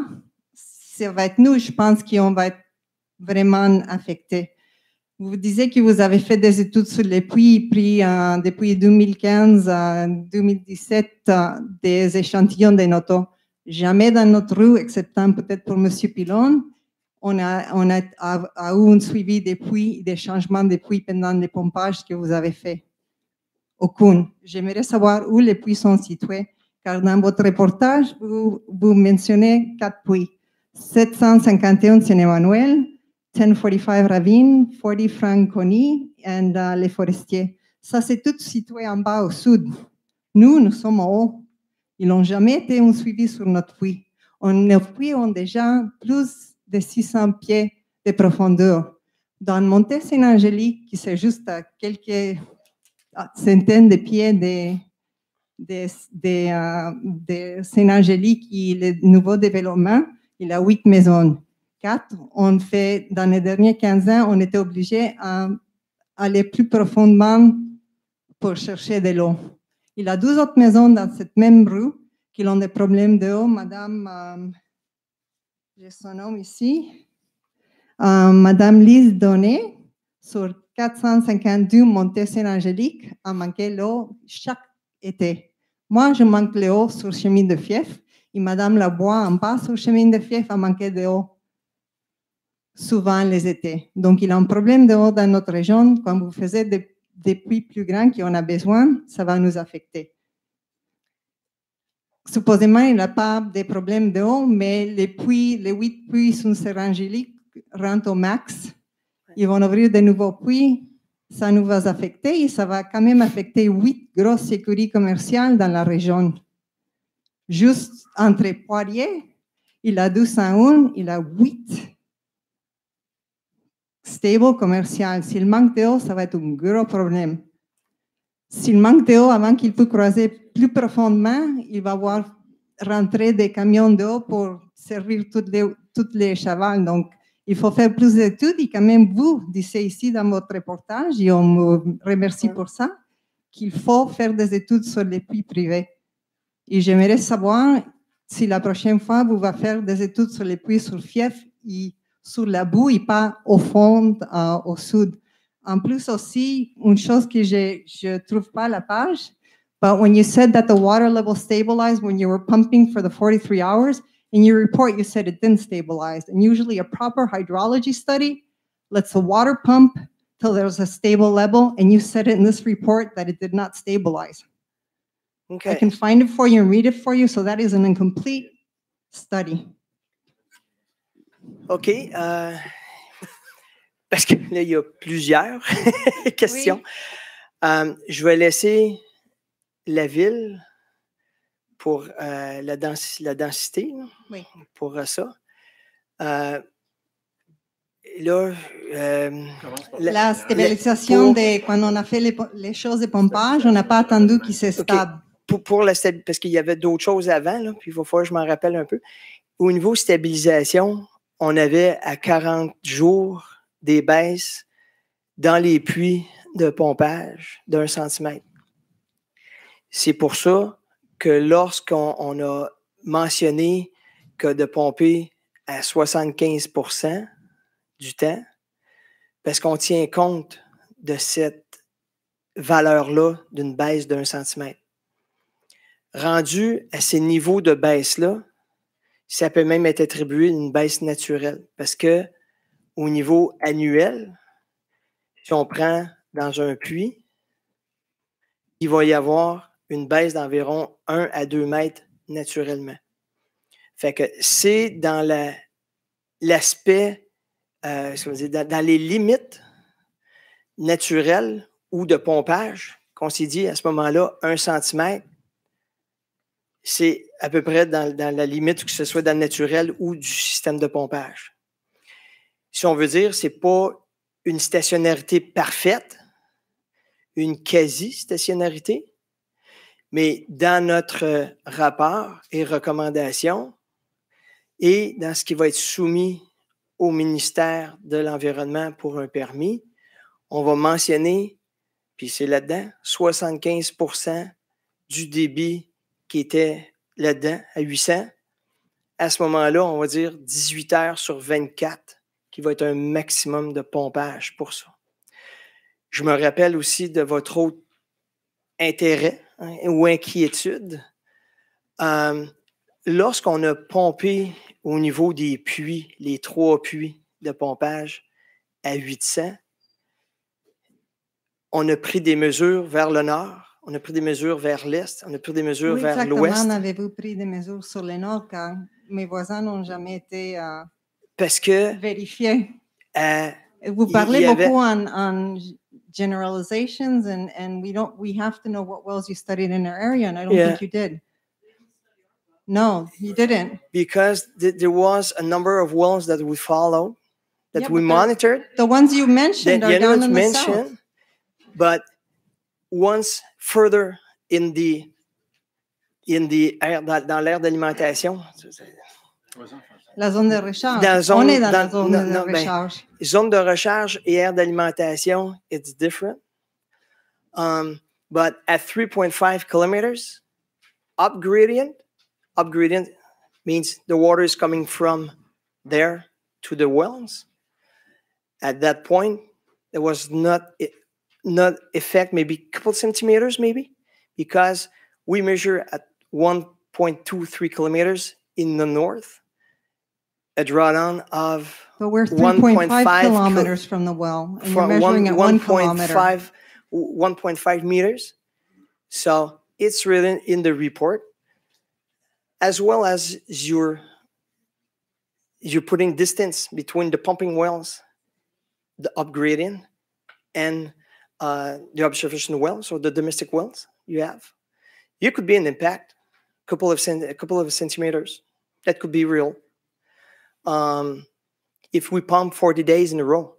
ça va être nous, je pense, qui on va être vraiment affectés. Vous disiez que vous avez fait des études sur les puits, pris euh, depuis 2015 à 2017 euh, des échantillons des notos. Jamais dans notre rue, exceptant peut-être pour M. Pilon, on, a, on a, eu un suivi des puits, des changements des puits pendant les pompages que vous avez fait. Aucun. J'aimerais savoir où les puits sont situés, car dans votre reportage, vous, mentionnez quatre puits. 751 Saint-Emmanuel, 1045 Ravine, 40 Franconi et uh, Les Forestiers. Ça, c'est tout situé en bas au sud. Nous, nous sommes en haut. Ils n'ont jamais été un suivi sur notre puits. On, nos puits ont déjà plus de 600 pieds de profondeur. Dans Monté Saint-Angélique, qui c'est juste à quelques centaines de pieds de, de, de, euh, de Saint-Angélique, et le nouveau développement, il a huit maisons on fait, dans les derniers 15 ans, on était obligé à aller plus profondément pour chercher de l'eau. Il a 12 autres maisons dans cette même rue qui ont des problèmes d'eau. Madame, euh, j'ai son nom ici, euh, Madame Lise Donnet, sur 452 montée Saint-Angélique, a manqué l'eau chaque été. Moi, je manque l'eau sur chemin de fief et Madame Labois, en bas sur chemin de fief, a manqué eau souvent les étés. Donc, il a un problème de eau dans notre région. Quand vous faites des, puits plus grands en a besoin, ça va nous affecter. Supposément, il n'a a pas de problème de eau, mais les puits, les huit puits sont sérangéliques, rentrent au max. Ils vont ouvrir de nouveaux puits. Ça nous va affecter et ça va quand même affecter huit grosses écuries commerciales dans la région. Juste entre Poirier, il a 201, il a huit stable commercial. S'il manque d'eau, ça va être un gros problème. S'il manque d'eau, avant qu'il puisse croiser plus profondément, il va avoir rentré des camions d'eau pour servir toutes les, toutes les Donc, il faut faire plus d'études et quand même, vous disiez ici dans votre reportage, et on me remercie pour ça, qu'il faut faire des études sur les puits privés. Et j'aimerais savoir si la prochaine fois, vous va faire des études sur les puits sur fief sous la boue et pas au fond, euh, au sud. En plus aussi, une chose que je ne trouve pas la page, but when you said that the water level stabilized when you were pumping for the 43 hours, in your report you said it didn't stabilize. And usually a proper hydrology study lets a water pump till there's a stable level, and you said it in this report that it did not stabilize. Okay. I can find it for you and read it for you. So that is an incomplete study. OK. Euh, parce que là, il y a plusieurs questions. Euh, je vais laisser la ville pour euh, la, densité, oui. pour ça. là, la stabilisation quand on a fait les, choses de pompage, on n'a pas attendu qu'il se stable. Pour, pour la parce qu'il y avait d'autres choses avant, là, puis il va falloir que je m'en rappelle un peu. Au niveau stabilisation, on avait à 40 jours des baisses dans les puits de pompage d'un centimètre. C'est pour ça que lorsqu'on a mentionné que de pomper à 75 du temps, parce qu'on tient compte de cette valeur-là d'une baisse d'un centimètre. Rendu à ces niveaux de baisse-là, ça peut même être attribué à une baisse naturelle parce que au niveau annuel, si on prend dans un puits, il va y avoir une baisse d'environ 1 à 2 mètres naturellement. Fait que c'est dans l'aspect, euh, dans, dans, les limites naturelles ou de pompage qu'on s'est dit à ce moment-là, 1 cm, c'est à peu près dans, la limite, que ce soit dans le naturel ou du système de pompage. Si on veut dire, ce n'est pas une stationnarité parfaite, une quasi-stationnarité, mais dans notre rapport et recommandation et dans ce qui va être soumis au ministère de l'Environnement pour un permis, on va mentionner, puis c'est là-dedans, 75 du débit qui était là-dedans à 800, à ce moment-là, on va dire 18 heures sur 24, qui va être un maximum de pompage pour ça. Je me rappelle aussi de votre autre intérêt hein, ou inquiétude. Euh, lorsqu'on a pompé au niveau des puits, les trois puits de pompage à 800, on a pris des mesures vers le nord On a pris des mesures vers l'est, on a pris des mesures oui, vers l'ouest. Exactement, avez-vous pris des mesures sur le nord car mes voisins n'ont jamais été euh, Parce que, vérifiés. Euh, Vous parlez avait... beaucoup en, en generalizations, and, and we don't we have to know what wells you studied in our area, and I don't yeah. think you did. No, you didn't. Because th- there was a number of wells that we followed, that yeah, we monitored. The, ones you mentioned the, are the down in the mentioned, south. But once further in the in the air, eh, dans, dans l'aire d'alimentation. La zone de recharge. Dans zone, On est dans, dans la zone non, de non, recharge. Ben, zone de recharge et air d'alimentation, it's different. Um, but at 3.5 kilometers, up gradient, up gradient means the water is coming from there to the wells. At that point, there was not not effect maybe a couple centimeters maybe because we measure at 1.23 kilometers in the north a drawdown of but we're 3.5 kilometers from the well and from you're measuring one, at 1.5 1 1.5 meters so it's written in the report as well as your you're putting distance between the pumping wells the upgrading and uh, the observation wells or the domestic wells you have, you could be an impact, a couple of a couple of centimeters. That could be real. Um, if we pump 40 days in a row,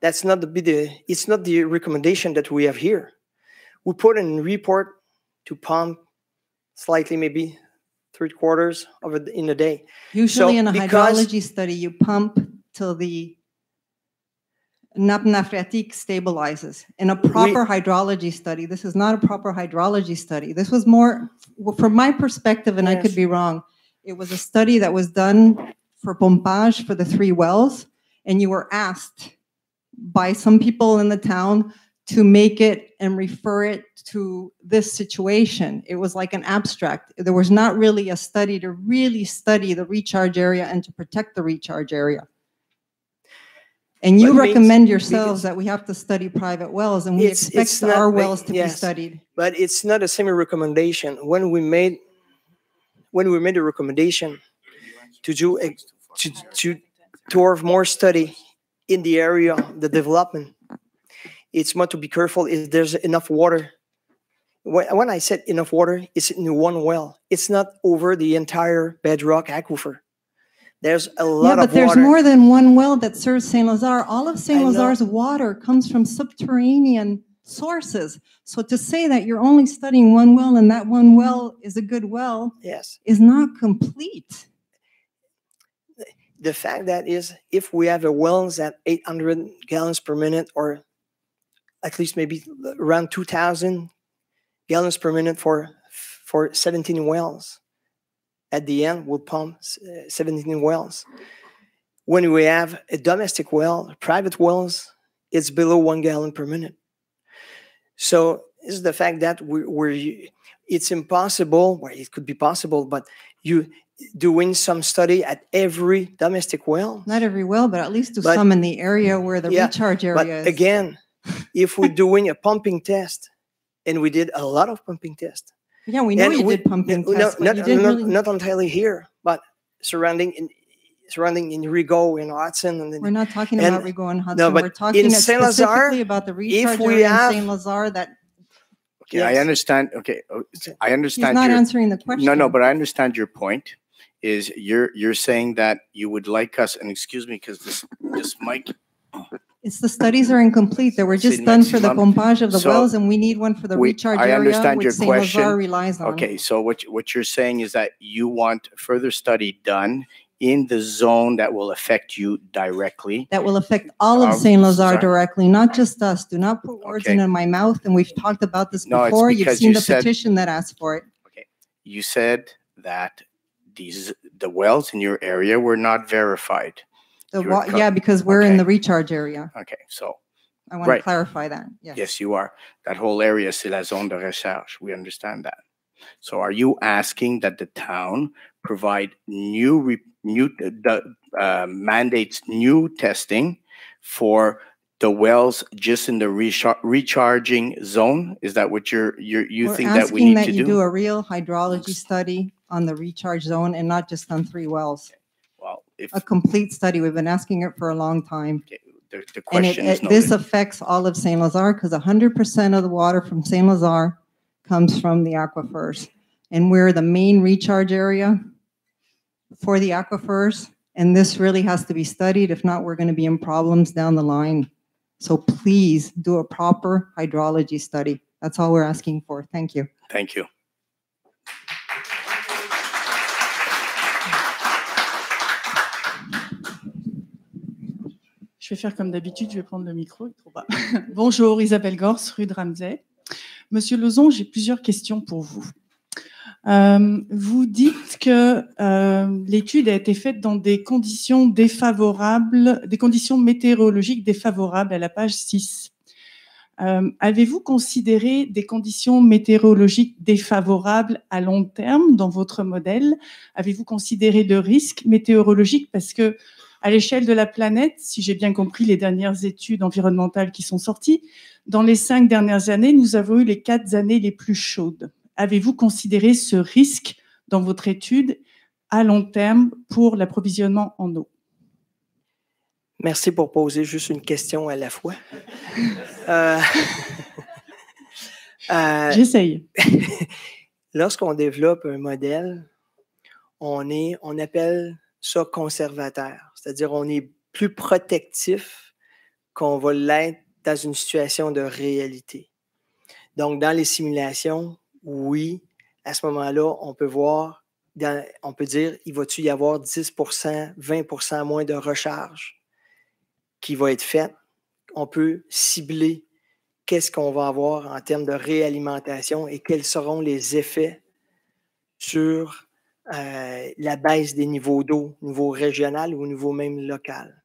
that's not the, the it's not the recommendation that we have here. We put in report to pump slightly, maybe three quarters of it in a day. Usually, so in a hydrology study, you pump till the Napnafratik stabilizes in a proper hydrology study. This is not a proper hydrology study. This was more, from my perspective, and yes. I could be wrong, it was a study that was done for pompage for the three wells, and you were asked by some people in the town to make it and refer it to this situation. It was like an abstract. There was not really a study to really study the recharge area and to protect the recharge area. And you but recommend means, yourselves that we have to study private wells, and we it's, expect it's our wells to yes, be studied. But it's not a same recommendation. When we made when we made a recommendation to do a, to to to have more study in the area the development, it's more to be careful if there's enough water. when I said enough water, it's in one well. It's not over the entire bedrock aquifer. There's a lot yeah, but there's water. more than one well that serves Saint Lazare. All of Saint Lazare's water comes from subterranean sources. So to say that you're only studying one well and that one well is a good well, yes, is not complete. The fact that is, if we have a wells at 800 gallons per minute, or at least maybe around 2,000 gallons per minute for for 17 wells, at the end, we'll pump uh, 17 wells. When we have a domestic well, private wells, it's below one gallon per minute. So is the fact that we're, we're it's impossible, well, it could be possible, but you doing some study at every domestic well. Not every well, but at least do but, some in the area where the yeah, recharge area but is. Again, if we're doing a pumping test, and we did a lot of pumping tests, yeah, we know and you we, did pumping no, tests, not, not, really... not, entirely here, but surrounding in surrounding in Rigo in Hudson. And we're not talking and, about Rigo and Hudson. No, but we're talking in Saint Lazare, about the if we have, in Saint Lazare that. Okay, yes. I understand. Okay, oh, I understand. He's not your, answering the question. No, no, but I understand your point. Is you're you're saying that you would like us and excuse me because this this mic. Oh, it's the studies are incomplete. They were just done for the pompage of the so wells, and we need one for the we, recharge I understand area, your question. Okay, so what what you're saying is that you want further study done in the zone that will affect you directly. That will affect all of um, St. Lazare directly, not just us. Do not put words okay. in my mouth, and we've talked about this no, before. You've seen you the said, petition that asked for it. Okay, you said that these the wells in your area were not verified. The wa- co- yeah, because we're in the recharge area. Okay, so I want to clarify that. Yes. yes, you are. That whole area is la zone de recherche. We understand that. So are you asking that the town provide new re- new the uh, mandates new testing for the wells just in the recharge, recharging zone? Is that what you're you you We're think that we asking need that to you do? do a real hydrology study on the recharge zone and not just on three wells well, if a complete study. We've been asking it for a long time. the, the question and it, it, this affects all of Saint Lazar because 100% of the water from Saint Lazar comes from the aquifers, and we're the main recharge area for the aquifers. And this really has to be studied. If not, we're going to be in problems down the line. So please do a proper hydrology study. That's all we're asking for. Thank you. Thank you. vais faire comme d'habitude, je vais prendre le micro. Bonjour, Isabelle Gors, rue de Ramsey. Monsieur Lozon, j'ai plusieurs questions pour vous. Euh, vous dites que euh, l'étude a été faite dans des conditions défavorables, des conditions météorologiques défavorables à la page 6. Euh, avez-vous considéré des conditions météorologiques défavorables à long terme dans votre modèle Avez-vous considéré de risques météorologiques Parce que à l'échelle de la planète, si j'ai bien compris les dernières études environnementales qui sont sorties, dans les cinq dernières années, nous avons eu les quatre années les plus chaudes. Avez-vous considéré ce risque dans votre étude à long terme pour l'approvisionnement en eau Merci pour poser juste une question à la fois. Euh, euh, J'essaye. Lorsqu'on développe un modèle, on, est, on appelle ça conservateur. C'est-à-dire, on est plus protectif qu'on va l'être dans une situation de réalité. Donc, dans les simulations, oui, à ce moment-là, on peut voir, on peut dire, il va-tu y avoir 10 20 moins de recharge qui va être faite? On peut cibler qu'est-ce qu'on va avoir en termes de réalimentation et quels seront les effets sur euh, la baisse des niveaux d'eau, au niveau régional ou au niveau même local.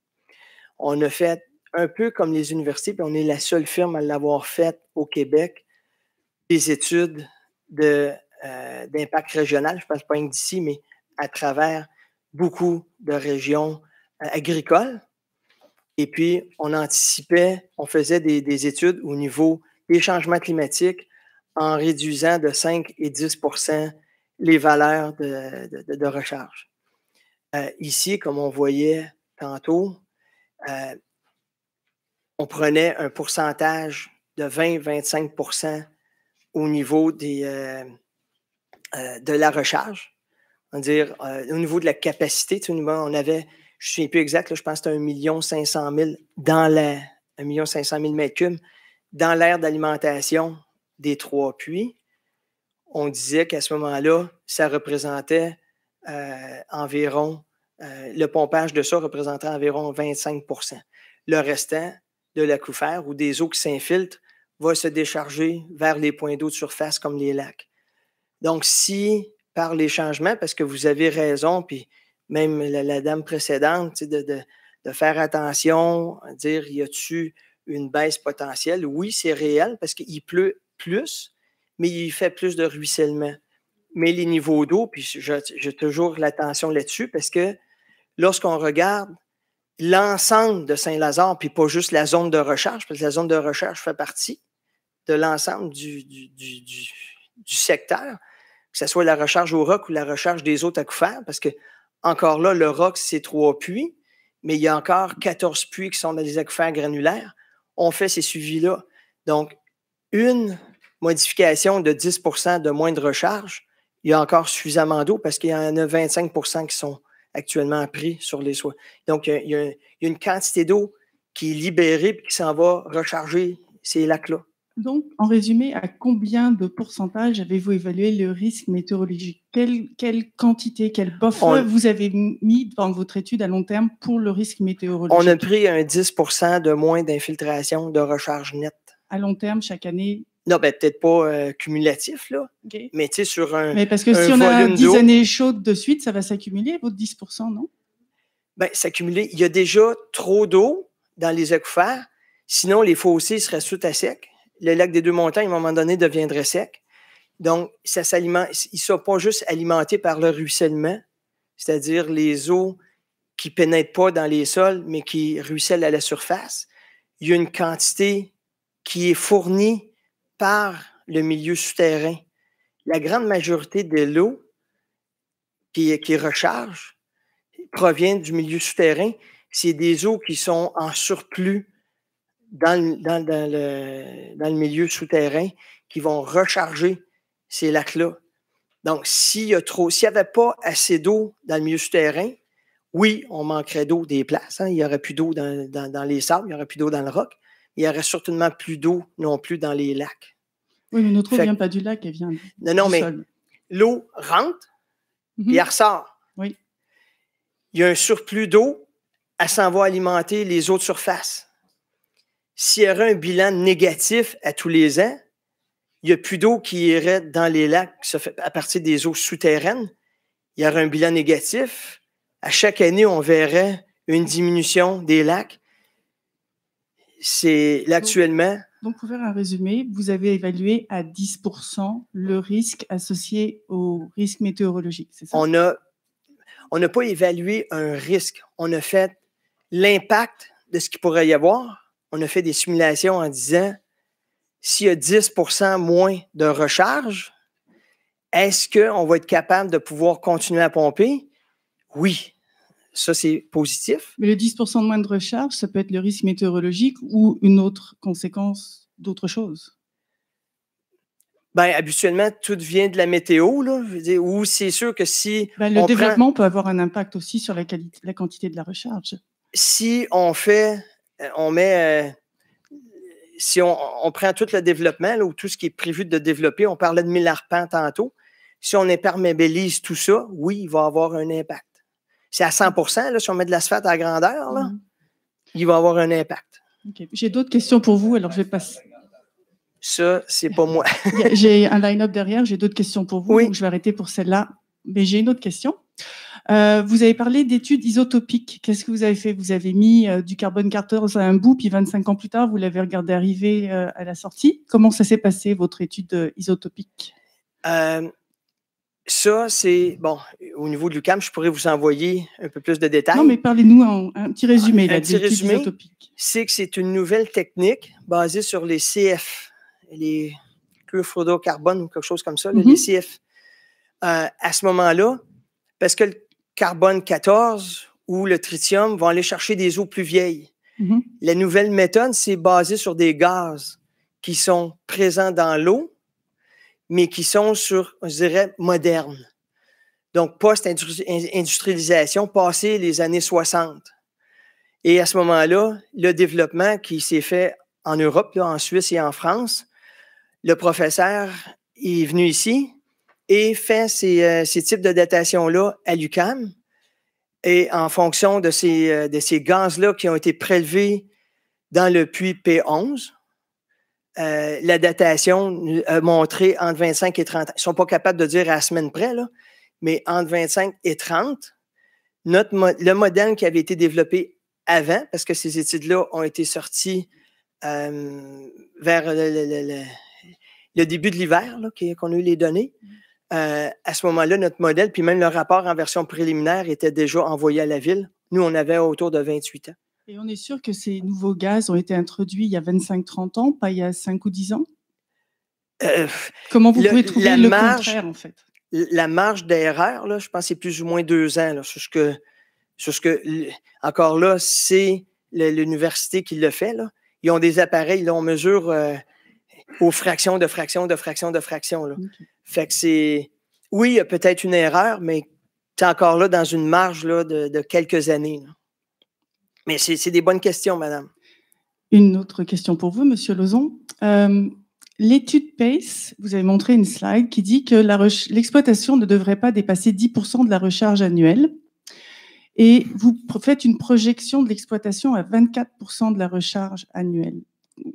On a fait un peu comme les universités, puis on est la seule firme à l'avoir faite au Québec, des études euh, d'impact régional, je ne parle pas d'ici, mais à travers beaucoup de régions euh, agricoles. Et puis, on anticipait, on faisait des, des, études au niveau des changements climatiques en réduisant de 5 et 10 les valeurs de, recharge. Euh, ici, comme on voyait tantôt, euh, on prenait un pourcentage de 20-25 au niveau des, euh, de la recharge. On dire, au niveau de la capacité, on avait, je ne suis plus exact, je pense que c'était 1 500 000 dans la, 1 500 000 m3 dans l'aire d'alimentation des trois puits on disait qu'à ce moment-là, ça représentait euh, environ, euh, le pompage de ça représentait environ 25 Le restant de la l'aquifère ou des eaux qui s'infiltrent va se décharger vers les points d'eau de surface comme les lacs. Donc, si par les changements, parce que vous avez raison, puis même la, dame précédente, de, faire attention, dire y a il une baisse potentielle? Oui, c'est réel parce qu'il pleut plus, mais il fait plus de ruissellement. Mais les niveaux d'eau, puis j'ai toujours l'attention là-dessus parce que lorsqu'on regarde l'ensemble de Saint-Lazare, puis pas juste la zone de recherche, parce que la zone de recherche fait partie de l'ensemble du, secteur, que ce soit la recherche au roc ou la recherche des autres aquifères, parce que encore là, le roc, c'est trois puits, mais il y a encore 14 puits qui sont dans les aquifères granulaires. On fait ces suivis-là. Donc, une modification de 10 de moins de recharge, il y a encore suffisamment d'eau parce qu'il y en a 25 qui sont actuellement pris sur les soies. Donc, euh, il y a, une quantité d'eau qui est libérée et qui s'en va recharger ces lacs-là. Donc, en résumé, à combien de pourcentage avez-vous évalué le risque météorologique quelle, quantité, quel buffer vous avez mis dans votre étude à long terme pour le risque météorologique On a pris un 10 de moins d'infiltration de recharge nette. À long terme, chaque année, non, ben, peut-être pas euh, cumulatif, là. Mais tu sais, sur un. Mais parce que si on a 10 années chaudes de suite, ça va s'accumuler, votre 10 non? Bien, s'accumuler. Il y a déjà trop d'eau dans les aquifères. Sinon, les fossés seraient tout à sec. Le lac des deux montagnes, à un moment donné, deviendrait sec. Donc, ça s'alimente. Ils ne sont pas juste alimentés par le ruissellement, c'est-à-dire les eaux qui ne pénètrent pas dans les sols, mais qui ruissellent à la surface. Il y a une quantité qui est fournie par le milieu souterrain. La grande majorité de l'eau qui, qui recharge provient du milieu souterrain. C'est des eaux qui sont en surplus dans le, milieu souterrain qui vont recharger ces lacs-là. Donc, s'il trop, s'il n'y avait pas assez d'eau dans le milieu souterrain, oui, on manquerait d'eau des places. Hein. il n'y aurait plus d'eau dans, dans, les sables, il n'y aurait plus d'eau dans le roc il n'y aurait certainement plus d'eau non plus dans les lacs. Oui, mais notre eau ne vient pas du lac, elle vient non, non, mais L'eau rentre et mhm. elle ressort. Oui. Il y a un surplus d'eau, elle s'en va alimenter les eaux de surface. S'il y aurait un bilan négatif à tous les ans, il n'y a plus d'eau qui irait dans les lacs à partir des eaux souterraines. Il y aurait un bilan négatif. À chaque année, on verrait une diminution des lacs c'est l'actuellement. Donc, pour faire un résumé, vous avez évalué à 10 le risque associé au risque météorologique, c'est ça? On on n'a pas évalué un risque. On a fait l'impact de ce qu'il pourrait y avoir. On a fait des simulations en disant s'il y a 10 moins de recharge, est-ce qu'on va être capable de pouvoir continuer à pomper? Oui. Ça, c'est positif. Mais le 10 de moins de recharge, ça peut être le risque météorologique ou une autre conséquence d'autre chose. Ben, habituellement, tout vient de la météo, là. Ou c'est sûr que si. Ben, le développement peut avoir un impact aussi sur la, qualité, la quantité de la recharge. Si on fait, euh, on met. Euh, si on, prend tout le développement, là, ou tout ce qui est prévu de développer, on parlait de 1000 arpents tantôt. Si on imperméabilise tout ça, oui, il va avoir un impact c'est à 100 là, si on met de l'asphalte à la grandeur, là, mhm. il va avoir un impact. J'ai d'autres questions pour vous, alors je vais passer. Ça, c'est pas moi. j'ai un line-up derrière, j'ai d'autres questions pour vous, donc je vais arrêter pour celle-là. Mais j'ai une autre question. Euh, vous avez parlé d'études isotopiques. Qu'est-ce que vous avez fait Vous avez mis euh, du carbone 14 à un bout, puis 25 ans plus tard, vous l'avez regardé arriver euh, à la sortie. Comment ça s'est passé, votre étude isotopique ça, c'est bon. Au niveau de l'UCAM, je pourrais vous envoyer un peu plus de détails. Non, mais parlez-nous un, petit ah, résumé. un petit résumé, c'est que c'est une nouvelle technique basée sur les CF, les pré-fluorocarbone ou quelque chose comme ça, les mhm. CF. Euh, à ce moment-là, parce que le carbone 14 ou le tritium vont aller chercher des eaux plus vieilles. Mhm. La nouvelle méthode, c'est basée sur des gaz qui sont présents dans l'eau, mais qui sont sur, on dirait, modernes. Donc, post-industrialisation, passé les années 60. Et à ce moment-là, le développement qui s'est fait en Europe, en Suisse et en France, le professeur est venu ici et fait ces, euh, types de datations là à l'UCAM. Et en fonction euh, de ces gaz-là qui ont été prélevés dans le puits P11, euh, la datation a euh, montré entre 25 et 30 Ils ne sont pas capables de dire à la semaine près, mais entre 25 et 30, notre le modèle qui avait été développé avant, parce que ces études-là ont été sorties euh, vers le, début de l'hiver, qu'on a eu les données. Mmh. à ce moment-là, notre modèle, puis même le rapport en version préliminaire était déjà envoyé à la ville. Nous, on avait autour de 28 ans. Et on est sûr que ces nouveaux gaz ont été introduits il y a 25-30 ans, pas il y a 5 ou 10 ans euh, Comment vous pouvez trouver le marge, contraire, en fait La marge d'erreur, là, je pense, c'est plus ou moins deux ans. sur ce que, ce que, encore là, c'est l'université qui le fait. Là. Ils ont des appareils, là, on mesure euh, aux fractions de fractions de fractions de fractions. Là. Fait que c'est. Oui, il y a peut-être une erreur, mais tu es encore là dans une marge là, de, quelques années. Là. Mais c'est des bonnes questions, madame. Une autre question pour vous, monsieur Lozon. Euh, l'étude PACE, vous avez montré une slide qui dit que l'exploitation ne devrait pas dépasser 10% de la recharge annuelle. Et vous faites une projection de l'exploitation à 24% de la recharge annuelle.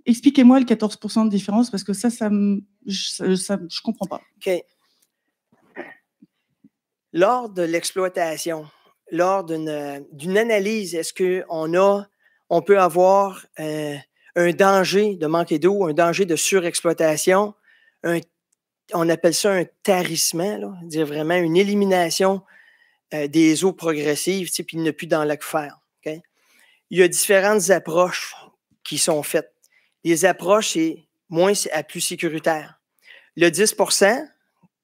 Expliquez-moi le 14% de différence parce que ça, ça, je ne comprends pas. OK. Lors de l'exploitation, lors d'une analyse, est-ce qu'on a, on peut avoir euh, un danger de manquer d'eau, un danger de surexploitation, on appelle ça un tarissement, là, dire vraiment une élimination euh, des eaux progressives, puis il n'y plus dans l'aquifère. Okay? Il y a différentes approches qui sont faites. Les approches, c'est moins à plus sécuritaire. Le 10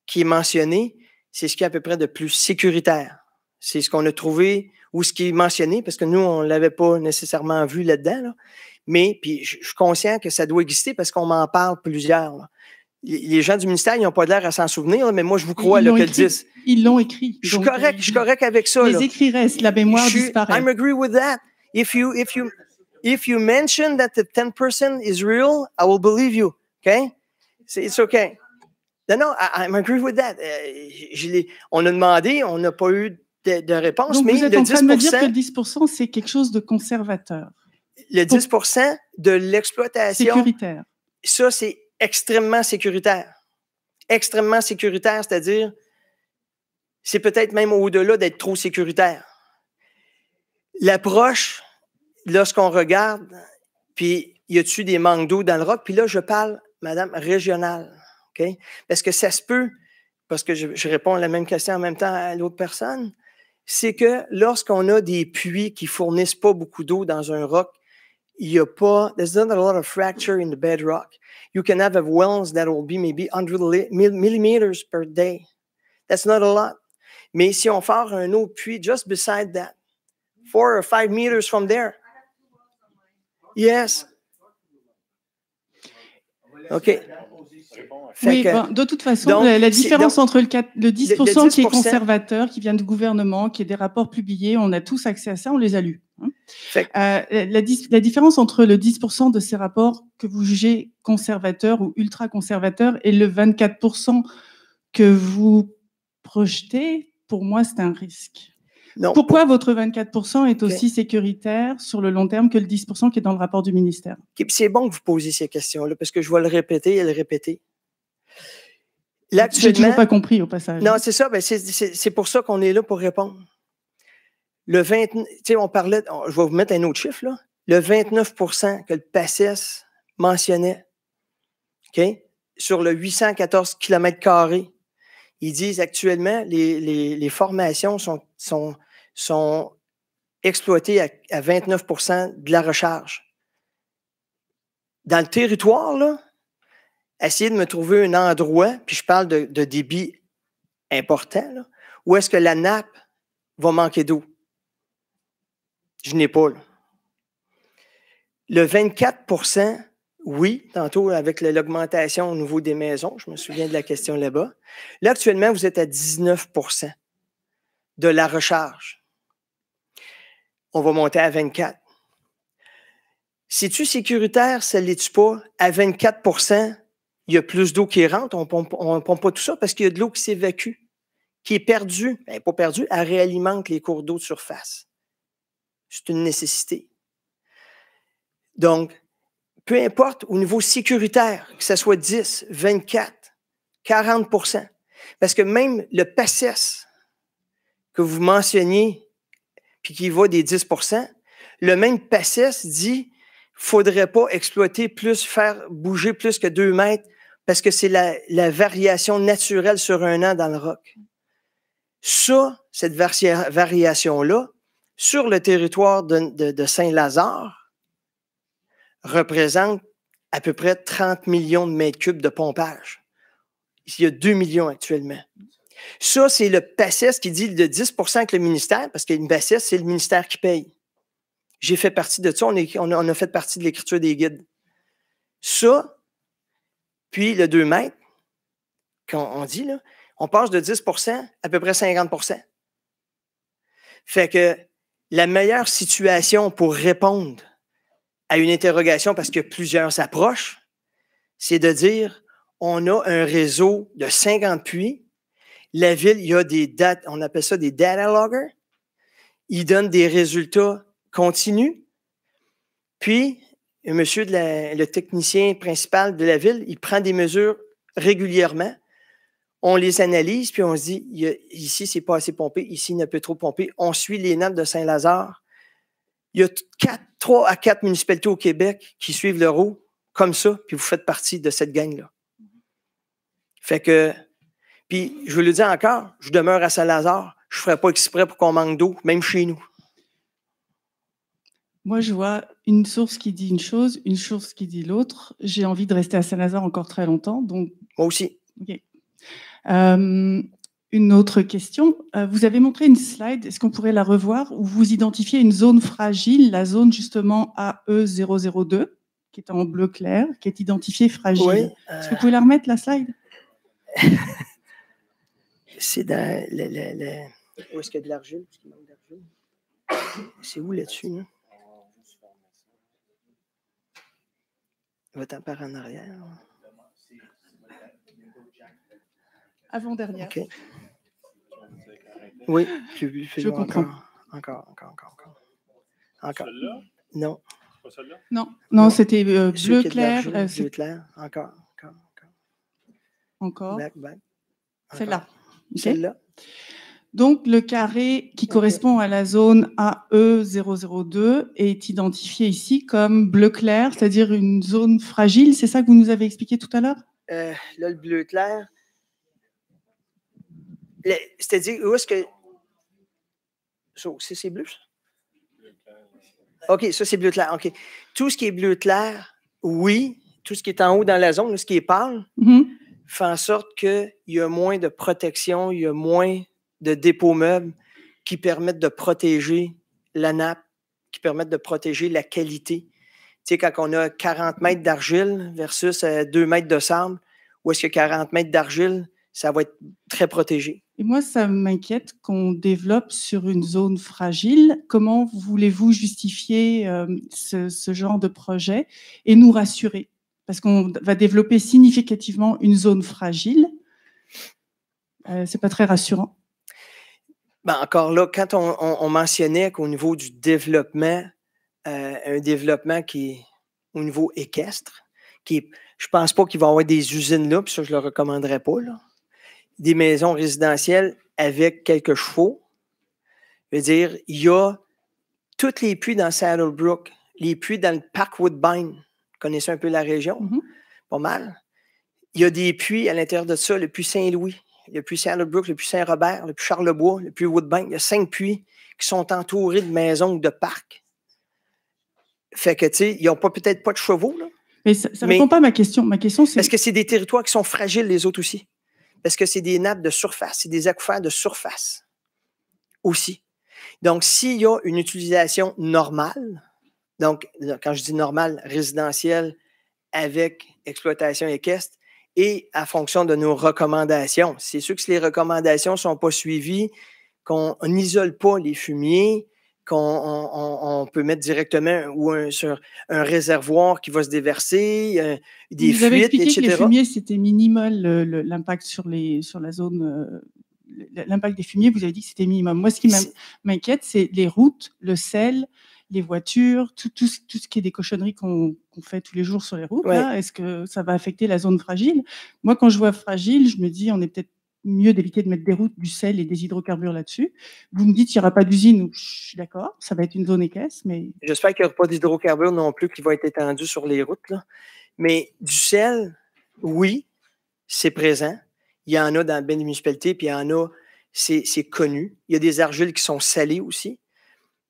qui est mentionné, c'est ce qui est à peu près de plus sécuritaire. C'est ce qu'on a trouvé ou ce qui est mentionné, parce que nous, on ne l'avait pas nécessairement vu là-dedans. Mais je suis conscient que ça doit exister parce qu'on m'en parle plusieurs. Les gens du ministère, ils n'ont pas l'air à s'en souvenir, mais moi, je vous crois, ils que Ils l'ont écrit. Je suis correct, je euh, correct avec ça. Les écrits restent, la mémoire je, disparaît. I'm agree with that. If you, if you, if you mention that the 10% is real, I will believe you. Okay? It's OK. Non, non, I, I'm agree with that. Euh, on a demandé, on n'a pas eu de, réponse. Donc mais vous êtes en train de dire que le 10 c'est quelque chose de conservateur. Le 10 de l'exploitation. Sécuritaire. Ça, c'est extrêmement sécuritaire. Extrêmement sécuritaire, c'est-à-dire, c'est peut-être même au-delà d'être trop sécuritaire. L'approche, lorsqu'on regarde, puis y a-tu des manques d'eau dans le roc? Puis là, je parle, madame, régionale. OK? Parce que ça se peut, parce que je, je réponds la même question en même temps à l'autre personne, c'est que lorsqu'on a des puits qui fournissent pas beaucoup d'eau dans un roc, il n'y a pas, there's not a lot of fracture in the bedrock. You can have wells that will be maybe 100 millimeters per day. That's not a lot. Mais si on fait un autre puits just beside that, four or five meters from there. Yes. Okay. Oui, ben, de toute façon, la, différence entre le, le 10%, qui est conservateur, qui vient du gouvernement, qui est des rapports publiés, on a tous accès à ça, on les a lus. Hein. Euh, la, la, différence entre le 10% de ces rapports que vous jugez conservateurs ou ultra-conservateurs et le 24% que vous projetez, pour moi, c'est un risque. Pourquoi votre 24% est aussi sécuritaire sur le long terme que le 10% qui est dans le rapport du ministère? c'est bon que vous posiez ces questions-là, parce que je vais le répéter et le répéter. Je n'ai pas compris au passage. Non, c'est ça. Ben, c'est pour ça qu'on est là pour répondre. Le je vais vous mettre un autre chiffre, Le 29 que le PACES mentionnait, sur le 814 km ils disent actuellement, les, formations sont, sont, sont exploitées à, 29 de la recharge. Dans le territoire, là, essayez de me trouver un endroit, puis je parle de, de débit important, là, où est-ce que la nappe va manquer d'eau. Je n'ai pas, Le 24 oui, tantôt avec l'augmentation au niveau des maisons, je me souviens de la question là-bas. Là, actuellement, vous êtes à 19 de la recharge. On va monter à 24. Si tu sécuritaire, ça ne l'est-tu pas? À 24 il y a plus d'eau qui rentre. On ne pompe, pas tout ça parce qu'il y a de l'eau qui s'évacue, qui est perdue. Ben, pas perdue, elle réalimente les cours d'eau de surface. C'est une nécessité. Donc, peu importe au niveau sécuritaire, que ce soit 10, 24, 40 Parce que même le PACES que vous mentionniez, puis qui va des 10 le même PACES dit faudrait pas exploiter plus, faire bouger plus que 2 mètres, parce que c'est la, variation naturelle sur un an dans le roc. Ça, cette variation-là, sur le territoire de Saint-Lazare, représente à peu près 30 millions de mètres cubes de pompage. Il y a 2 millions actuellement. Ça, c'est le PACES qui dit de 10 que le ministère, parce qu'une PACES, c'est le ministère qui paye. J'ai fait partie de ça, on, a, fait partie de l'écriture des guides. Ça, puis le 2 mètres, qu'on dit, là, on passe de 10 à peu près 50 Fait que la meilleure situation pour répondre à une interrogation parce que plusieurs s'approchent, c'est de dire on a un réseau de 50 puits. La ville, il y a des dates, on appelle ça des data loggers. Ils donnent des résultats continus. Puis, le monsieur, le technicien principal de la ville, il prend des mesures régulièrement. On les analyse, puis on se dit, ici, c'est pas assez pompé, ici, il n'a plus trop pompé. On suit les nappes de Saint-Lazare. Il y a quatre trois à quatre municipalités au Québec qui suivent l'euro comme ça, puis vous faites partie de cette gang-là. Fait que, puis je vous le dis encore, je demeure à Saint-Lazare, je ne ferai pas exprès pour qu'on manque d'eau, même chez nous. Moi, je vois une source qui dit une chose, une source qui dit l'autre. J'ai envie de rester à Saint-Lazare encore très longtemps, donc. Moi aussi. OK. Euh, une autre question. Euh, vous avez montré une slide, est-ce qu'on pourrait la revoir, où vous identifiez une zone fragile, la zone justement AE002, qui est en bleu clair, qui est identifiée fragile. Est-ce que vous euh, pouvez la remettre, la slide C'est dans. Où est-ce qu'il y a de l'argile C'est où là-dessus là? dessus votre va par en arrière. Avant-dernière. Oui, tu je comprends. Encore, encore, encore, encore. encore. Celle-là? Non. Pas celle-là? Non, non, c'était euh, bleu clair. Bleu, euh, clair, encore, encore, encore. Encore. Celle-là. Celle-là. Donc, le carré qui correspond à la zone AE002 est identifié ici comme bleu clair, c'est-à-dire une zone fragile. C'est ça que vous nous avez expliqué tout à l'heure euh, Là, le bleu clair, c'est-à-dire, où est-ce que. Ça, c'est bleu, OK, ça, c'est bleu clair. OK. Tout ce qui est bleu clair, oui. Tout ce qui est en haut dans la zone, ce qui est pâle, mm-hmm. fait en sorte qu'il y a moins de protection, il y a moins de dépôts meubles qui permettent de protéger la nappe, qui permettent de protéger la qualité. Tu sais, quand on a 40 mètres d'argile versus 2 euh, mètres de sable, où est-ce que 40 mètres d'argile, ça va être très protégé. Et moi, ça m'inquiète qu'on développe sur une zone fragile. Comment voulez-vous justifier euh, ce, genre de projet et nous rassurer Parce qu'on va développer significativement une zone fragile. Euh, c'est pas très rassurant. Ben, encore là, quand on, mentionnait qu'au niveau du développement, euh, un développement qui est au niveau équestre, qui, je pense pas qu'il va y avoir des usines là, puis ça, je le recommanderais pas. Là des maisons résidentielles avec quelques chevaux. Je veux dire, il y a toutes les puits dans Saddlebrook, les puits dans le parc Woodbine. Vous connaissez un peu la région? Mm-hmm. Pas mal. Il y a des puits à l'intérieur de ça, le puits Saint-Louis, le puits Saddlebrook, le puits Saint-Robert, le puits Charlebois, le puits Woodbine. Il y a cinq puits qui sont entourés de maisons ou de parcs. Fait que, tu sais, ils n'ont peut-être pas de chevaux, là. Mais ça ne répond pas à ma question. Ma question, c'est. Est-ce que c'est des territoires qui sont fragiles, les autres aussi parce que c'est des nappes de surface, c'est des aquifères de surface aussi. Donc, s'il y a une utilisation normale, donc quand je dis normale, résidentielle avec exploitation équestre, et à fonction de nos recommandations. C'est sûr que si les recommandations ne sont pas suivies, qu'on n'isole pas les fumiers, qu'on on, peut mettre directement ou sur un réservoir qui va se déverser, euh, des Vous avez expliqué etc. Que les fumiers, c'était minimal l'impact sur, les, sur la zone. Euh, l'impact des fumiers, vous avez dit que c'était minimum. Moi, ce qui m'inquiète, c'est les routes, le sel, les voitures, tout, ce qui est des cochonneries qu'on fait tous les jours sur les routes, est-ce que ça va affecter la zone fragile Moi, quand je vois fragile, je me dis, on est peut-être mieux d'éviter de mettre des routes, du sel et des hydrocarbures là-dessus. Vous me dites qu'il n'y aura pas d'usine, je suis d'accord, ça va être une zone écaisse. mais... J'espère qu'il n'y aura pas d'hydrocarbures non plus qui vont être étendus sur les routes. Mais du sel, oui, c'est présent. Il y en a dans les municipalités, puis il y en a, c'est connu. Il y a des argiles qui sont salées aussi.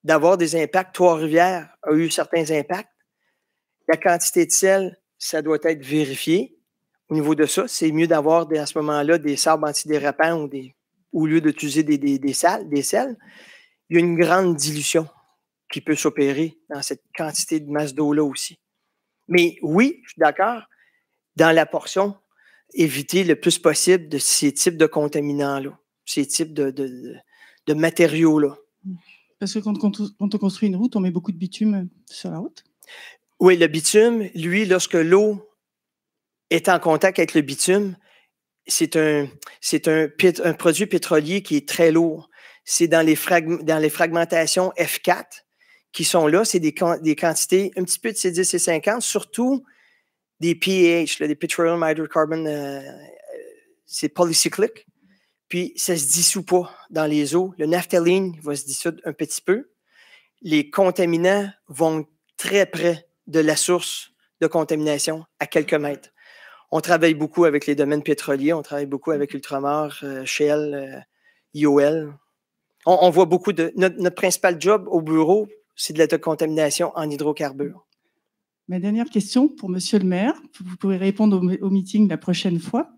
D'avoir des impacts, Trois-Rivières a eu certains impacts. La quantité de sel, ça doit être vérifié au niveau de ça, c'est mieux d'avoir à ce moment-là des sables antidérapants ou au lieu d'utiliser des, sels. Il y a une grande dilution qui peut s'opérer dans cette quantité de masse d'eau-là aussi. Mais oui, je suis d'accord, dans la portion, éviter le plus possible de ces types de contaminants-là, ces types de, matériaux-là. Parce que quand, quand on construit une route, on met beaucoup de bitume sur la route. Oui, le bitume, lui, lorsque l'eau est en contact avec le bitume, c'est un, un, un, produit pétrolier qui est très lourd. C'est dans, dans, les fragmentations F4 qui sont là. C'est des, quantités un petit peu de C10 et 50, surtout des PH, des petroleum hydrocarbon, euh, euh, c'est polycyclique. Puis ça ne se dissout pas dans les eaux. Le naphtaline va se dissoudre un petit peu. Les contaminants vont très près de la source de contamination à quelques mètres on travaille beaucoup avec les domaines pétroliers, on travaille beaucoup avec mm-hmm. Ultramar, euh, Shell, IOL. Euh, on, voit beaucoup de. Notre, principal job au bureau, c'est de la contamination en hydrocarbures. Ma dernière question pour Monsieur le maire, vous pourrez répondre au, meeting la prochaine fois.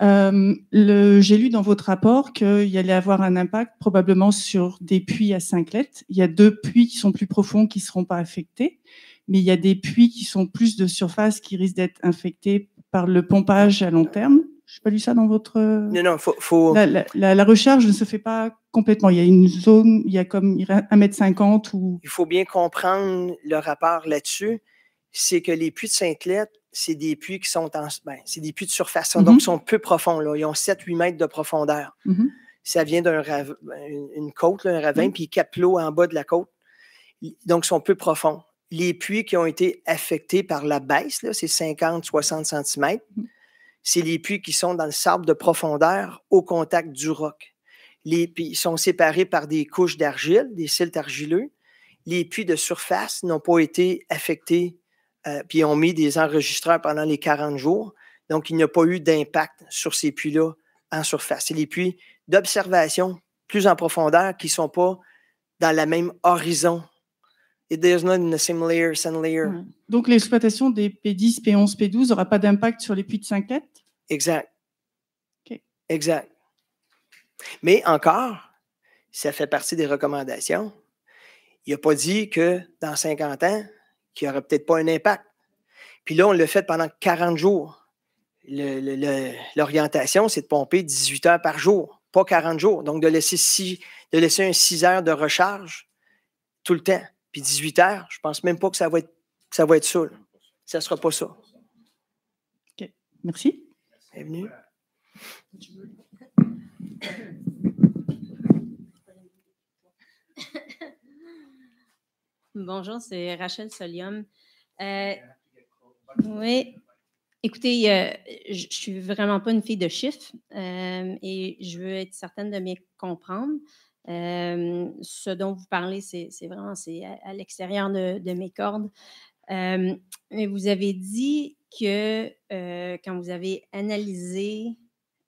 Euh, j'ai lu dans votre rapport qu'il y allait avoir un impact probablement sur des puits à lettres. Il y a deux puits qui sont plus profonds qui ne seront pas affectés, mais il y a des puits qui sont plus de surface qui risquent d'être infectés par le pompage à long terme. Je n'ai pas lu ça dans votre. Non, non, faut. faut... La, recharge ne se fait pas complètement. Il y a une zone, il y a comme 1m50 ou. Il faut bien comprendre le rapport là-dessus. C'est que les puits de sainte clett c'est des puits qui sont en. Ben, c'est des puits de surface, mhm. mhm. donc ils sont peu profonds. Ils ont 7-8 mètres de profondeur. Ça vient d'une une côte, un ravin, puis ils capent en bas de la côte. Donc, ils sont peu profonds les puits qui ont été affectés par la baisse, c'est 50-60 cm, mmh. c'est les puits qui sont dans le sable de profondeur au contact du roc. Les puits sont séparés par des couches d'argile, des siltes argileux. Les puits de surface n'ont pas été affectés, euh, puis ont mis des enregistreurs pendant les 40 jours. Donc, il n'y a pas eu d'impact sur ces puits-là en surface. C'est les puits d'observation plus en profondeur qui ne sont pas dans le même horizon donc l'exploitation des P10, P11, P12 n'aura pas d'impact sur les puits de Sinquette Exact. Exact. Mais encore, ça fait partie des recommandations. Il n'a pas dit que dans 50 ans, qu'il n'y aurait peut-être pas un impact. Puis là, on l'a fait pendant 40 jours. L'orientation, c'est de pomper 18 heures par jour, pas 40 jours. Donc, de laisser, de laisser un 6 heures de recharge tout le temps. Puis 18 heures, je pense même pas que ça va être, ça va être ça. ne Ça sera pas ça. OK. Merci. Bienvenue. Bonjour, c'est Rachel Solium. Euh, oui. Écoutez, euh, je ne suis vraiment pas une fille de chiffres euh, et je veux être certaine de bien comprendre ce dont vous parlez, c'est vraiment à, l'extérieur de, mes cordes. mais vous avez dit que euh, quand vous avez analysé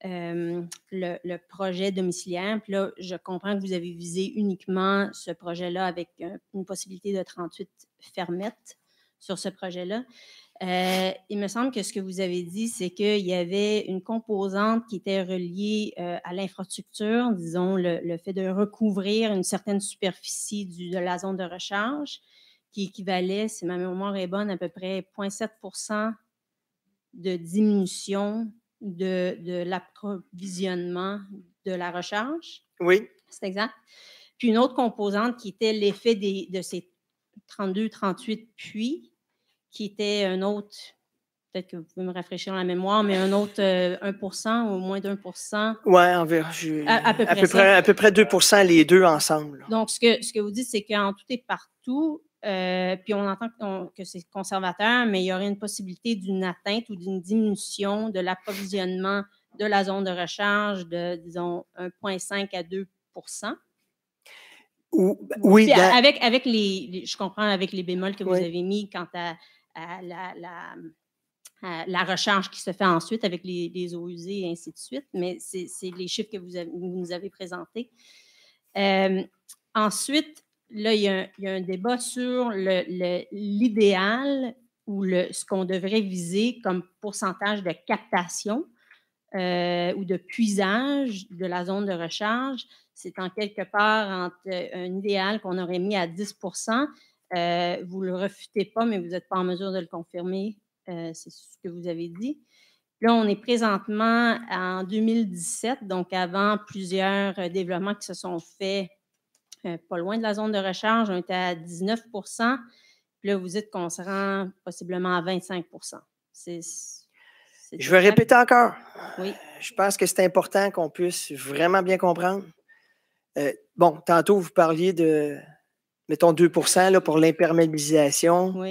le, le, projet domiciliaire, puis là, je comprends que vous avez visé uniquement ce projet-là avec euh, une possibilité de 38 fermettes sur ce projet-là. Euh, il me semble que ce que vous avez dit, c'est qu'il y avait une composante qui était reliée euh, à l'infrastructure, disons le, fait de recouvrir une certaine superficie de la zone de recharge, qui équivalait, si ma mémoire est bonne, à peu près 0,7 de diminution de, de l'approvisionnement de la recharge. Oui. C'est exact. Puis une autre composante qui était l'effet de ces 32, 38 puits qui était un autre, peut-être que vous pouvez me rafraîchir la mémoire, mais un autre 1 euh, ou moins d'un pour cent. Oui, À, peu, près à peu près, 2 les deux ensemble. Donc, ce que, ce que vous dites, c'est qu'en tout et partout, euh, puis on entend que c'est conservateur, mais il y aurait une possibilité d'une atteinte ou d'une diminution de l'approvisionnement de la zone de recharge de, disons, 1,5 à 2 ou, oui, ben avec, avec les, je comprends avec les bémols que vous avez mis quant à la, la hum, recharge qui se fait ensuite avec les, eaux usées et ainsi de suite, mais c'est les chiffres que vous, vous nous avez présentés. Euh, ensuite, là, il y, a un, débat sur l'idéal le, l'idéal ou le, ce qu'on devrait viser comme pourcentage de captation euh, ou de puisage de la zone de recharge. C'est en quelque part entre un idéal qu'on aurait mis à 10 euh, vous ne le refutez pas, mais vous n'êtes pas en mesure de le confirmer. Euh, c'est ce que vous avez dit. Là, on est présentement en 2017, donc avant plusieurs euh, développements qui se sont faits pas loin de la zone de recharge. On était à 19 là, vous dites qu'on se rend possiblement à 25 Je vais répéter encore. Oui. Je pense que c'est important qu'on puisse vraiment bien comprendre. bon, tantôt, vous parliez de mettons 2 là, pour l'imperméabilisation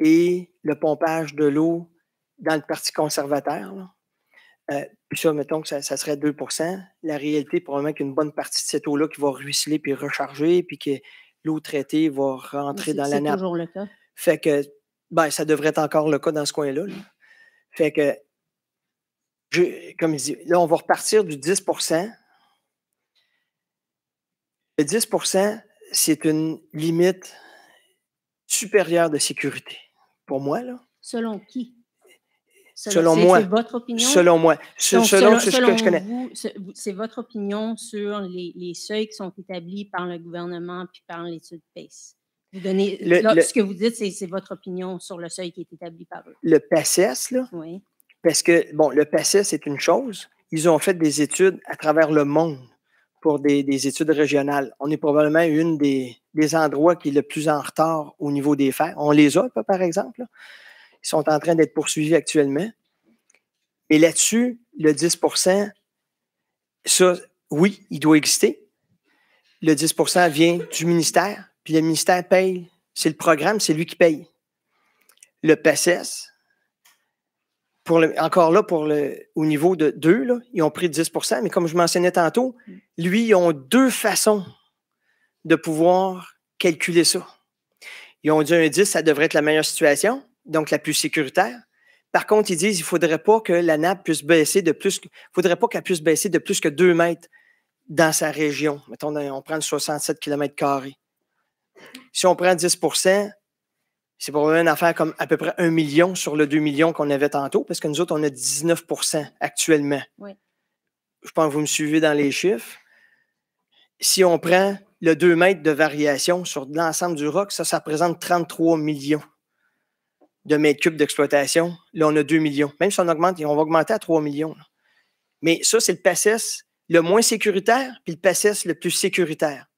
et le pompage de l'eau dans le Parti conservateur. Euh, puis ça, mettons que ça, serait 2 La réalité, probablement qu'une bonne partie de cette eau-là qui va ruisseler puis recharger, puis que l'eau traitée va rentrer dans la nappe. Fait que, ben, ça devrait être encore le cas dans ce coin-là. Fait que, comme je dis, là, on va repartir du 10 Le 10 c'est une limite supérieure de sécurité. Pour moi, là. Selon qui? Selon, moi. C'est votre opinion? Selon moi. selon, ce que je connais. C'est votre opinion sur les, seuils qui sont établis par le gouvernement puis par l'étude PACE. Vous donnez, ce que vous dites, c'est votre opinion sur le seuil qui est établi par eux. Le PACES, là? Oui. Parce que, bon, le PACES, c'est une chose. Ils ont fait des études à travers le monde pour des, études régionales. On est probablement une des, endroits qui est le plus en retard au niveau des faits. On les a, par exemple. Ils sont en train d'être poursuivis actuellement. Et là-dessus, le 10 ça, oui, il doit exister. Le 10 vient du ministère, puis le ministère paye. C'est le programme, c'est lui qui paye. Le PSS, encore là, pour le, au niveau de 2, ils ont pris 10 mais comme je mentionnais tantôt, mm. lui, ils ont deux façons de pouvoir calculer ça. Ils ont dit un 10, ça devrait être la meilleure situation, donc la plus sécuritaire. Par contre, ils disent il ne faudrait pas que la nappe puisse baisser de plus, faudrait pas qu'elle puisse baisser de plus que 2 mètres dans sa région. Mettons, on prend 67 km. Si on prend 10 c'est pour une affaire comme à peu près 1 million sur le 2 millions qu'on avait tantôt, parce que nous autres, on a 19 actuellement. Je pense que vous me suivez dans les chiffres. Si on prend le 2 mètres de variation sur l'ensemble du roc, ça, ça représente 33 millions de mètres cubes d'exploitation. Là, on a 2 millions. Même si on augmente, on va augmenter à 3 millions. Mais ça, c'est le PACES le moins sécuritaire, puis le PACES le plus sécuritaire.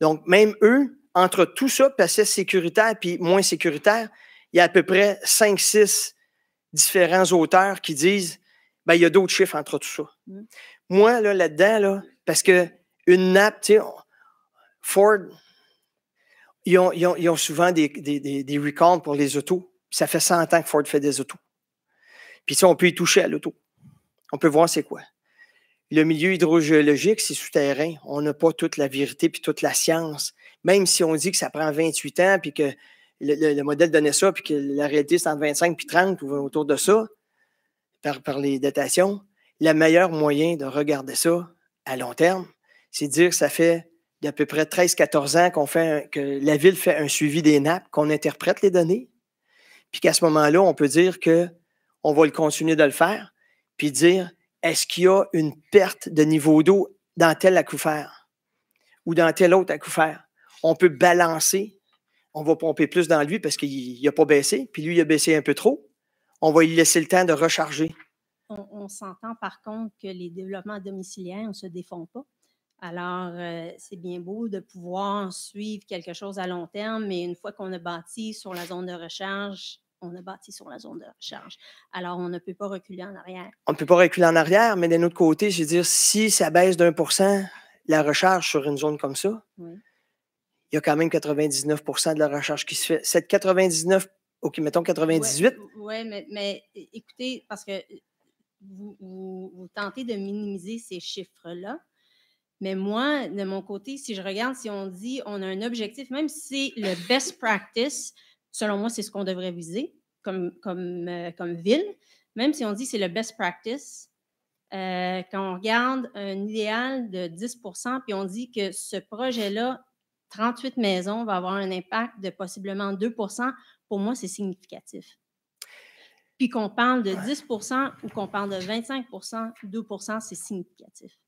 Donc, même eux, entre tout ça, passé sécuritaire puis moins sécuritaire, il y a à peu près 5-6 différents auteurs qui disent ben, il y a d'autres chiffres entre tout ça. Mm. Moi, là, là-dedans, là, parce que une nappe, tu sais, Ford, ils ont, souvent des, des, recalls pour les autos. Ça fait 100 ans que Ford fait des autos. Puis ça, on peut y toucher à l'auto. On peut voir c'est quoi. Le milieu hydrogéologique, c'est souterrain. On n'a pas toute la vérité puis toute la science même si on dit que ça prend 28 ans, puis que le, modèle donnait ça, puis que la réalité, c'est entre 25 puis 30 ou autour de ça, par, les datations, le meilleur moyen de regarder ça à long terme, c'est dire que ça fait à peu près 13-14 ans qu'on fait que la ville fait un suivi des nappes, qu'on interprète les données, puis qu'à ce moment-là, on peut dire qu'on va le continuer de le faire, puis dire est-ce qu'il y a une perte de niveau d'eau dans tel aquifère ou dans tel autre aquifère? on peut balancer. On va pomper plus dans lui parce qu'il n'a pas baissé. Puis lui, il a baissé un peu trop. On va lui laisser le temps de recharger. On, s'entend par contre que les développements domiciliaires ne se défend pas. Alors, euh, c'est bien beau de pouvoir suivre quelque chose à long terme, mais une fois qu'on a bâti sur la zone de recharge, on a bâti sur la zone de recharge. Alors, on ne peut pas reculer en arrière. On ne peut pas reculer en arrière, mais d'un autre côté, je veux dire, si ça baisse d'un pour cent, la recharge sur une zone comme ça, oui il y a quand même 99 de la recherche qui se fait. Cette 99, OK, mettons 98. Oui, mais, écoutez, parce que vous, tentez de minimiser ces chiffres-là. Mais moi, de mon côté, si je regarde, si on dit on a un objectif, même si c'est le best practice, selon moi, c'est ce qu'on devrait viser comme, comme, euh, comme ville, même si on dit c'est le best practice, euh, quand on regarde un idéal de 10 puis on dit que ce projet-là 38 maisons va avoir un impact de possiblement 2 pour moi, c'est significatif. Puis qu'on parle de 10 ou qu'on parle de 25 2 c'est significatif.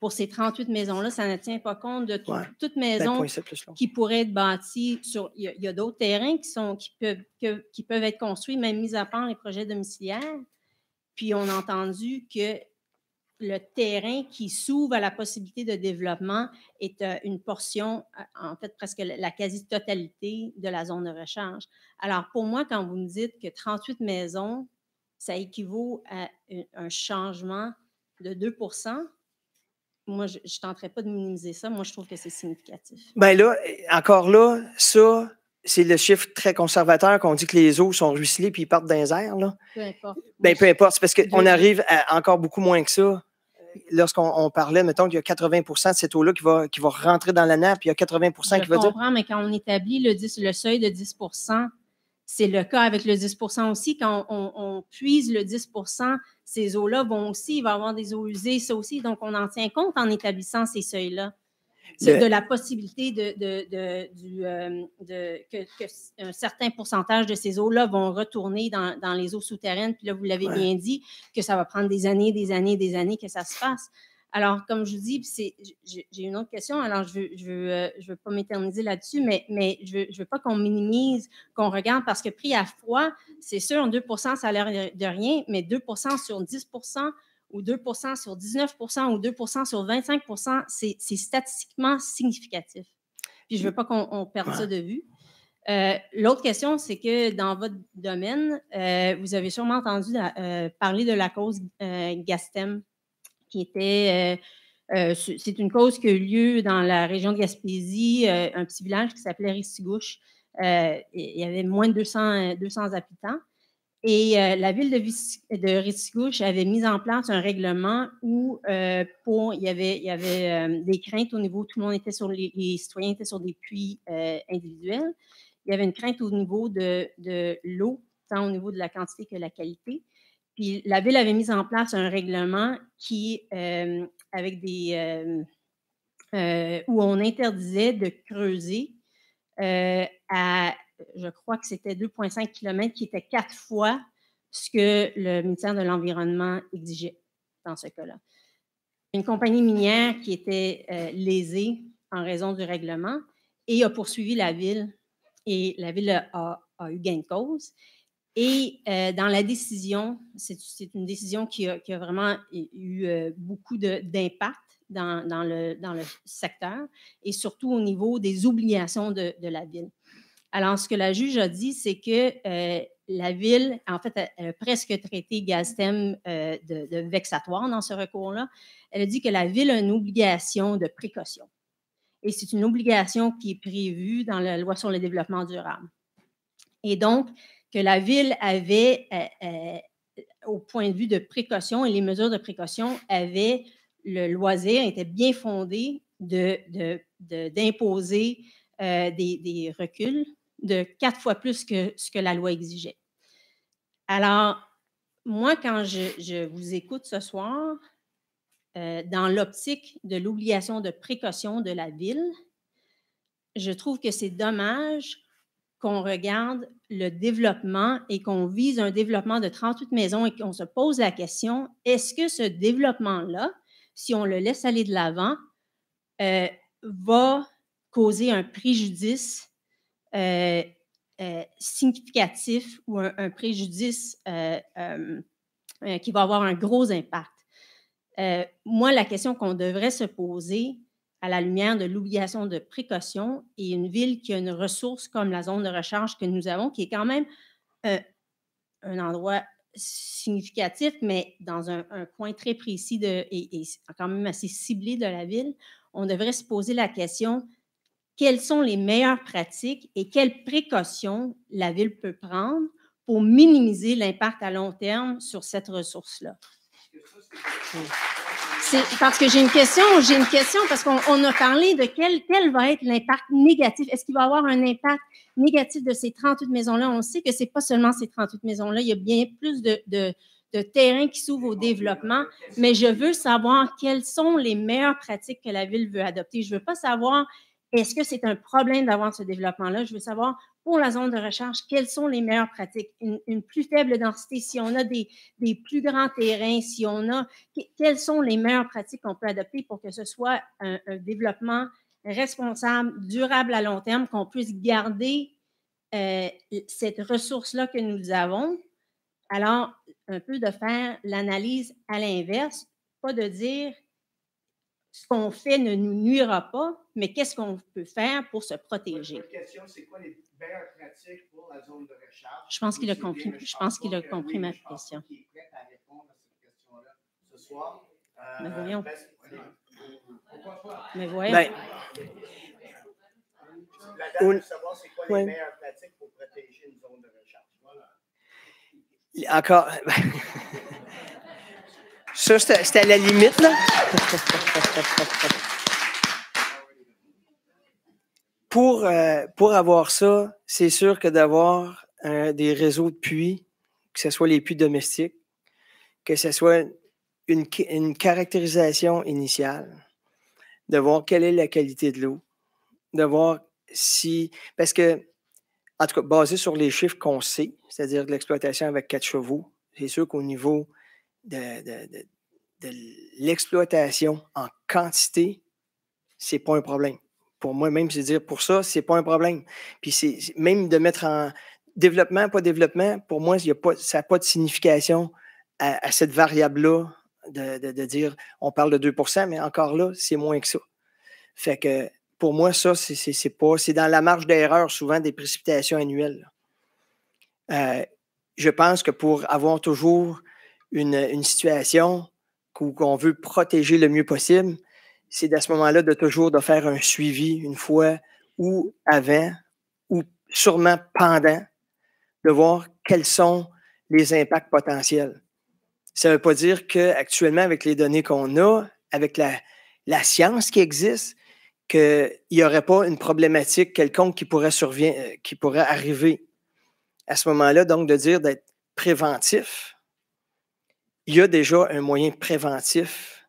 Pour ces 38 maisons-là, ça ne tient pas compte de toute ben, maison qui pourrait être bâtie sur. Il y a, d'autres terrains qui, peuvent, qui peuvent être construits, même mis à part les projets domiciliaires. Puis on a entendu que le terrain qui s'ouvre à la possibilité de développement est euh, une portion, euh, en fait presque la quasi-totalité de la zone de recharge. Alors pour moi, quand vous me dites que 38 maisons, ça équivaut à un changement de 2 moi, je ne tenterai pas de minimiser ça. Moi, je trouve que c'est significatif. Bien là, encore là, ça, c'est le chiffre très conservateur qu'on dit que les eaux sont ruisselées puis ils partent dans les Là. Peu importe. Ben, peu importe, parce qu'on arrive à encore beaucoup moins que ça lorsqu'on parlait, mettons qu'il y a 80 de cette eau-là qui va, qui rentrer dans la nappe, puis il y a 80 qui va dire. Je comprends, mais quand on établit le, le seuil de 10 c'est le cas avec le 10 aussi. Quand on, puise le 10 ces eaux-là vont aussi, il va y avoir des eaux usées, ça aussi. Donc, on en tient compte en établissant ces seuils-là. C'est de la possibilité de, de, de, euh, que, que, un certain pourcentage de ces eaux-là vont retourner dans, dans, les eaux souterraines. Puis là, vous l'avez bien dit, que ça va prendre des années, des années, des années que ça se fasse. Alors, comme je vous dis, j'ai une autre question, alors je ne veux, je euh, je veux, pas m'éterniser là-dessus, mais, mais je ne veux, veux, pas qu'on minimise, qu'on regarde, parce que pris à froid, c'est sûr, 2 ça a l'air de rien, mais 2 sur 10 ou 2 sur 19 ou 2 sur 25 c'est statistiquement significatif. Puis je ne veux pas qu'on perde ça de vue. Euh, l'autre question, c'est que dans votre domaine, euh, vous avez sûrement entendu euh, parler de la cause Gastem, qui était. c'est une cause qui a eu lieu dans la région de Gaspésie, un petit village qui s'appelait Ristigouche. il y avait moins de 200, 200 habitants. Et euh, la ville de, de Rissigouche avait mis en place un règlement où euh, il y avait, il y avait euh, des craintes au niveau, tout le monde était sur, les, citoyens étaient sur des puits individuels. Il y avait une crainte au niveau de, l'eau, tant au niveau de la quantité que la qualité. Puis la ville avait mis en place un règlement qui, avec des, où on interdisait de creuser à je crois que c'était 2,5 km, qui était quatre fois ce que le ministère de l'Environnement exigeait dans ce cas-là. Une compagnie minière qui était euh, lésée en raison du règlement et a poursuivi la ville. Et la ville a, eu gain de cause. Et euh, dans la décision, c'est une décision qui a, vraiment eu euh, beaucoup d'impact dans, le, secteur et surtout au niveau des obligations de la ville. Alors, ce que la juge a dit, c'est que euh, la Ville, en fait, a, presque traité Gaztem euh, de, vexatoire dans ce recours-là. Elle a dit que la Ville a une obligation de précaution. Et c'est une obligation qui est prévue dans la loi sur le développement durable. Et donc, que la Ville avait, euh, au point de vue de précaution et les mesures de précaution, avait le loisir, était bien fondé d'imposer de, des, reculs de quatre fois plus que ce que la loi exigeait. Alors, moi, quand je, vous écoute ce soir, euh, dans l'optique de l'obligation de précaution de la ville, je trouve que c'est dommage qu'on regarde le développement et qu'on vise un développement de 38 maisons et qu'on se pose la question, est-ce que ce développement-là, si on le laisse aller de l'avant, euh, va causer un préjudice euh, euh, significatif ou un, préjudice euh, qui va avoir un gros impact. moi, la question qu'on devrait se poser à la lumière de l'obligation de précaution et une ville qui a une ressource comme la zone de recharge que nous avons, qui est quand même un endroit significatif, mais dans un, coin très précis de, et, et, quand même assez ciblé de la ville, on devrait se poser la question quelles sont les meilleures pratiques et quelles précautions la ville peut prendre pour minimiser l'impact à long terme sur cette ressource-là. C'est parce que j'ai une question, j'ai une question parce qu'on a parlé de quel, va être l'impact négatif. Est-ce qu'il va avoir un impact négatif de ces 38 maisons-là? On sait que c'est pas seulement ces 38 maisons-là, il y a bien plus de, de, terrain qui s'ouvrent au développement, mais je veux savoir quelles sont les meilleures pratiques que la ville veut adopter. Je veux pas savoir est-ce que c'est un problème d'avoir ce développement-là? Je veux savoir, pour la zone de recherche, quelles sont les meilleures pratiques? Une, plus faible densité, si on a des, plus grands terrains, si on a, quelles sont les meilleures pratiques qu'on peut adopter pour que ce soit un, développement responsable, durable à long terme, qu'on puisse garder euh, cette ressource-là que nous avons. Alors, un peu de faire l'analyse à l'inverse, pas de dire ce qu'on fait ne nous nuira pas, mais qu'est-ce qu'on peut faire pour se protéger? question, c'est quoi les meilleures pratiques pour la zone de recharge? Je pense qu'il a compris, je pense qu'il a compris ma question. Qui est prêt à répondre à cette question-là ce soir? Euh, mais voyons. mais voyons. Ben, la date de savoir c'est quoi les meilleures pratiques pour protéger une zone de recharge. Voilà. Encore. Ça, c'était à la limite, là. pour, euh, pour avoir ça, c'est sûr que d'avoir euh, des réseaux de puits, que ce soit les puits domestiques, que ce soit une, une caractérisation initiale, de voir quelle est la qualité de l'eau, de voir si. Parce que, en tout cas, basé sur les chiffres qu'on sait, c'est-à-dire de l'exploitation avec quatre chevaux, c'est sûr qu'au niveau de, l'exploitation en quantité, c'est pas un problème. Pour moi, même, c'est dire pour ça, c'est pas un problème. Puis c'est même de mettre en développement, pas développement, pour moi, y pas, ça n'a pas de signification à, cette variable-là de, dire on parle de 2 mais encore là, c'est moins que ça. Fait que pour moi, ça, c'est pas. C'est dans la marge d'erreur souvent des précipitations annuelles. Euh, je pense que pour avoir toujours une, une situation qu'on veut protéger le mieux possible, c'est à ce moment-là de toujours de faire un suivi une fois ou avant ou sûrement pendant, de voir quels sont les impacts potentiels. Ça ne veut pas dire qu'actuellement, avec les données qu'on a, avec la, la science qui existe, qu'il n'y aurait pas une problématique quelconque qui pourrait, euh, qui pourrait arriver. À ce moment-là, donc, de dire d'être préventif, il y a déjà un moyen préventif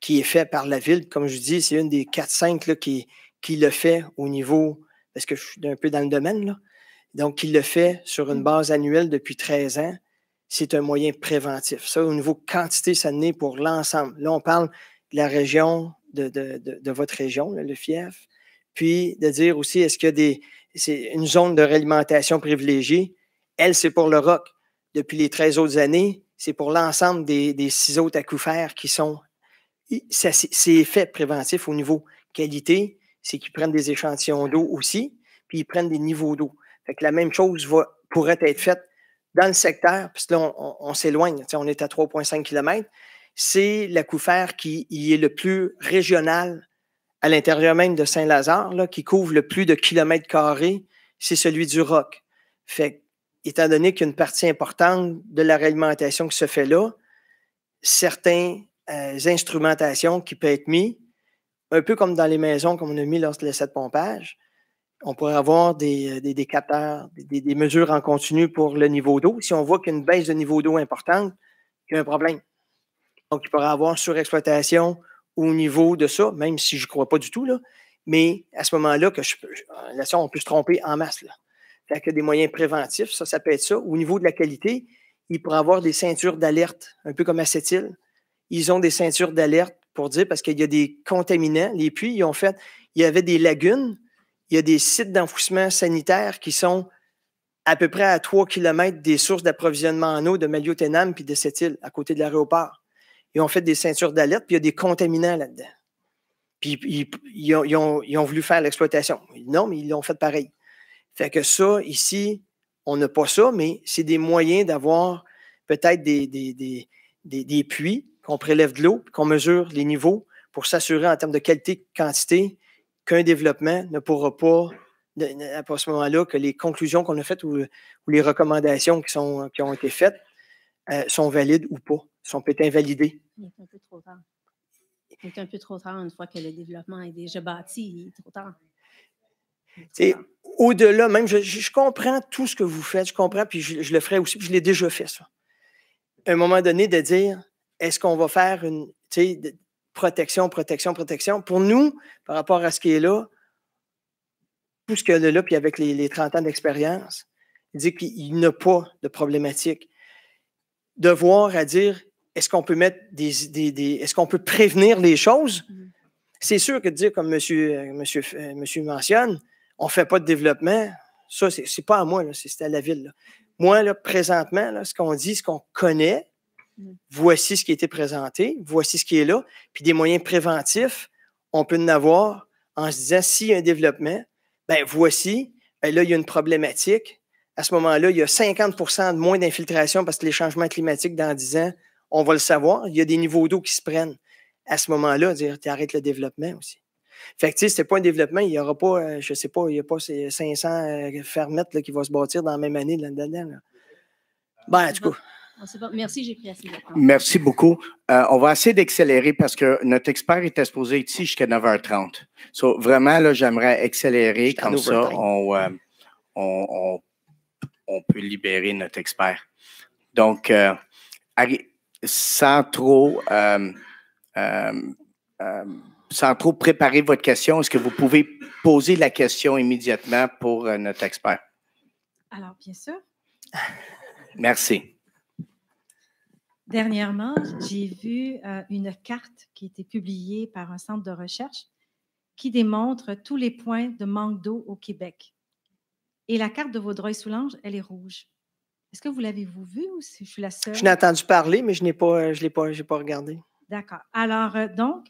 qui est fait par la ville. Comme je vous dis, c'est une des 4-5 qui, le fait au niveau, parce que je suis un peu dans le domaine, donc il le fait sur une mm. base annuelle depuis 13 ans. C'est un moyen préventif. Ça, au niveau quantité, ça n'est pour l'ensemble. Là, on parle de la région, de, votre région, le FIEF, puis de dire aussi, est-ce qu'il y a des, c'est une zone de réalimentation privilégiée? Elle, c'est pour le roc. Depuis les 13 autres années, c'est pour l'ensemble des, des, six autres aquifères qui sont. C'est fait préventif au niveau qualité, c'est qu'ils prennent des échantillons d'eau aussi, puis ils prennent des niveaux d'eau. Fait que la même chose pourrait être faite dans le secteur, puis là, on, s'éloigne. s'éloigne, on est à 3,5 km. C'est l'aquifère qui est le plus régional à l'intérieur même de Saint-Lazare, qui couvre le plus de kilomètres carrés, c'est celui du Roc. Fait étant donné qu'une partie importante de la réalimentation qui se fait là, certaines euh, instrumentations qui peuvent être mises, un peu comme dans les maisons, comme on a mis lors de l'essai de pompage, on pourrait avoir des, euh, capteurs, des, mesures en continu pour le niveau d'eau. Si on voit qu'une baisse de niveau d'eau importante, il y a un problème. Donc, il pourrait avoir surexploitation au niveau de ça, même si je ne crois pas du tout, là. Mais à ce moment-là, que je euh, là, on peut se tromper en masse. Là. Il y a des moyens préventifs, ça, ça peut être ça. Au niveau de la qualité, ils pourraient avoir des ceintures d'alerte, un peu comme à cette Ils ont des ceintures d'alerte pour dire, parce qu'il y a des contaminants. Les puits, ils ont fait, il y avait des lagunes, il y a des sites d'enfouissement sanitaire qui sont à peu près à 3 km des sources d'approvisionnement en eau de Maliotenam puis de cette île, à côté de l'aéroport. Ils ont fait des ceintures d'alerte, puis il y a des contaminants là-dedans. Puis ils, ont, voulu faire l'exploitation. Non, mais ils l'ont fait pareil. Fait que ça, ici, on n'a pas ça, mais c'est des moyens d'avoir peut-être des, des, puits, qu'on prélève de l'eau, qu'on mesure les niveaux pour s'assurer en termes de qualité, quantité, qu'un développement ne pourra pas, à ce moment-là, que les conclusions qu'on a faites ou, les recommandations qui, sont, qui ont été faites euh, sont valides ou pas, sont peut-être invalidées. Il un peu trop tard. Il un peu trop tard une fois que le développement est déjà bâti, il est trop tard. Au-delà, même, je, comprends tout ce que vous faites, je comprends, puis je, le ferai aussi, puis je l'ai déjà fait, ça. À un moment donné, de dire, est-ce qu'on va faire une protection, protection, protection? Pour nous, par rapport à ce qui est là, tout ce qu'il y a là, puis avec les, 30 ans d'expérience, il dit qu'il n'a pas de problématique. de voir à dire, est-ce qu'on peut mettre des, est-ce qu'on peut prévenir les choses? Mmh. C'est sûr que de dire, comme monsieur, euh, monsieur, euh, monsieur mentionne, on ne fait pas de développement. Ça, ce n'est pas à moi, c'est à la ville. Moi, présentement, là, ce qu'on dit, ce qu'on connaît, mm. voici ce qui a été présenté, voici ce qui est là, puis des moyens préventifs, on peut en avoir en se disant, s'il y a un développement, ben voici, ben, là, il y a une problématique. À ce moment-là, il y a 50 de moins d'infiltration parce que les changements climatiques, dans 10 ans, on va le savoir, il y a des niveaux d'eau qui se prennent. À ce moment-là, dire, tu arrêtes le développement aussi. Fait que, pas un développement. Il n'y aura pas, euh, je sais pas, il n'y a pas ces 500 euh, fermettes qui vont se bâtir dans la même année de l'année dernière. Ben, du coup. Merci, j'ai pris assez Merci beaucoup. Euh, on va essayer d'accélérer parce que notre expert est exposé ici jusqu'à 9h30. vraiment, là, j'aimerais accélérer. Comme ça, on, peut libérer notre expert. Donc, sans trop sans trop préparer votre question, est-ce que vous pouvez poser la question immédiatement pour euh, notre expert? Alors, bien sûr. Merci. Dernièrement, j'ai vu euh, une carte qui a été publiée par un centre de recherche qui démontre tous les points de manque d'eau au Québec. Et la carte de Vaudreuil-Soulanges, elle est rouge. Est-ce que vous l'avez-vous vue ou je suis la seule? Je n'ai entendu parler, mais je n'ai pas, euh, je l'ai pas, j'ai pas regardé. D'accord. Alors, donc,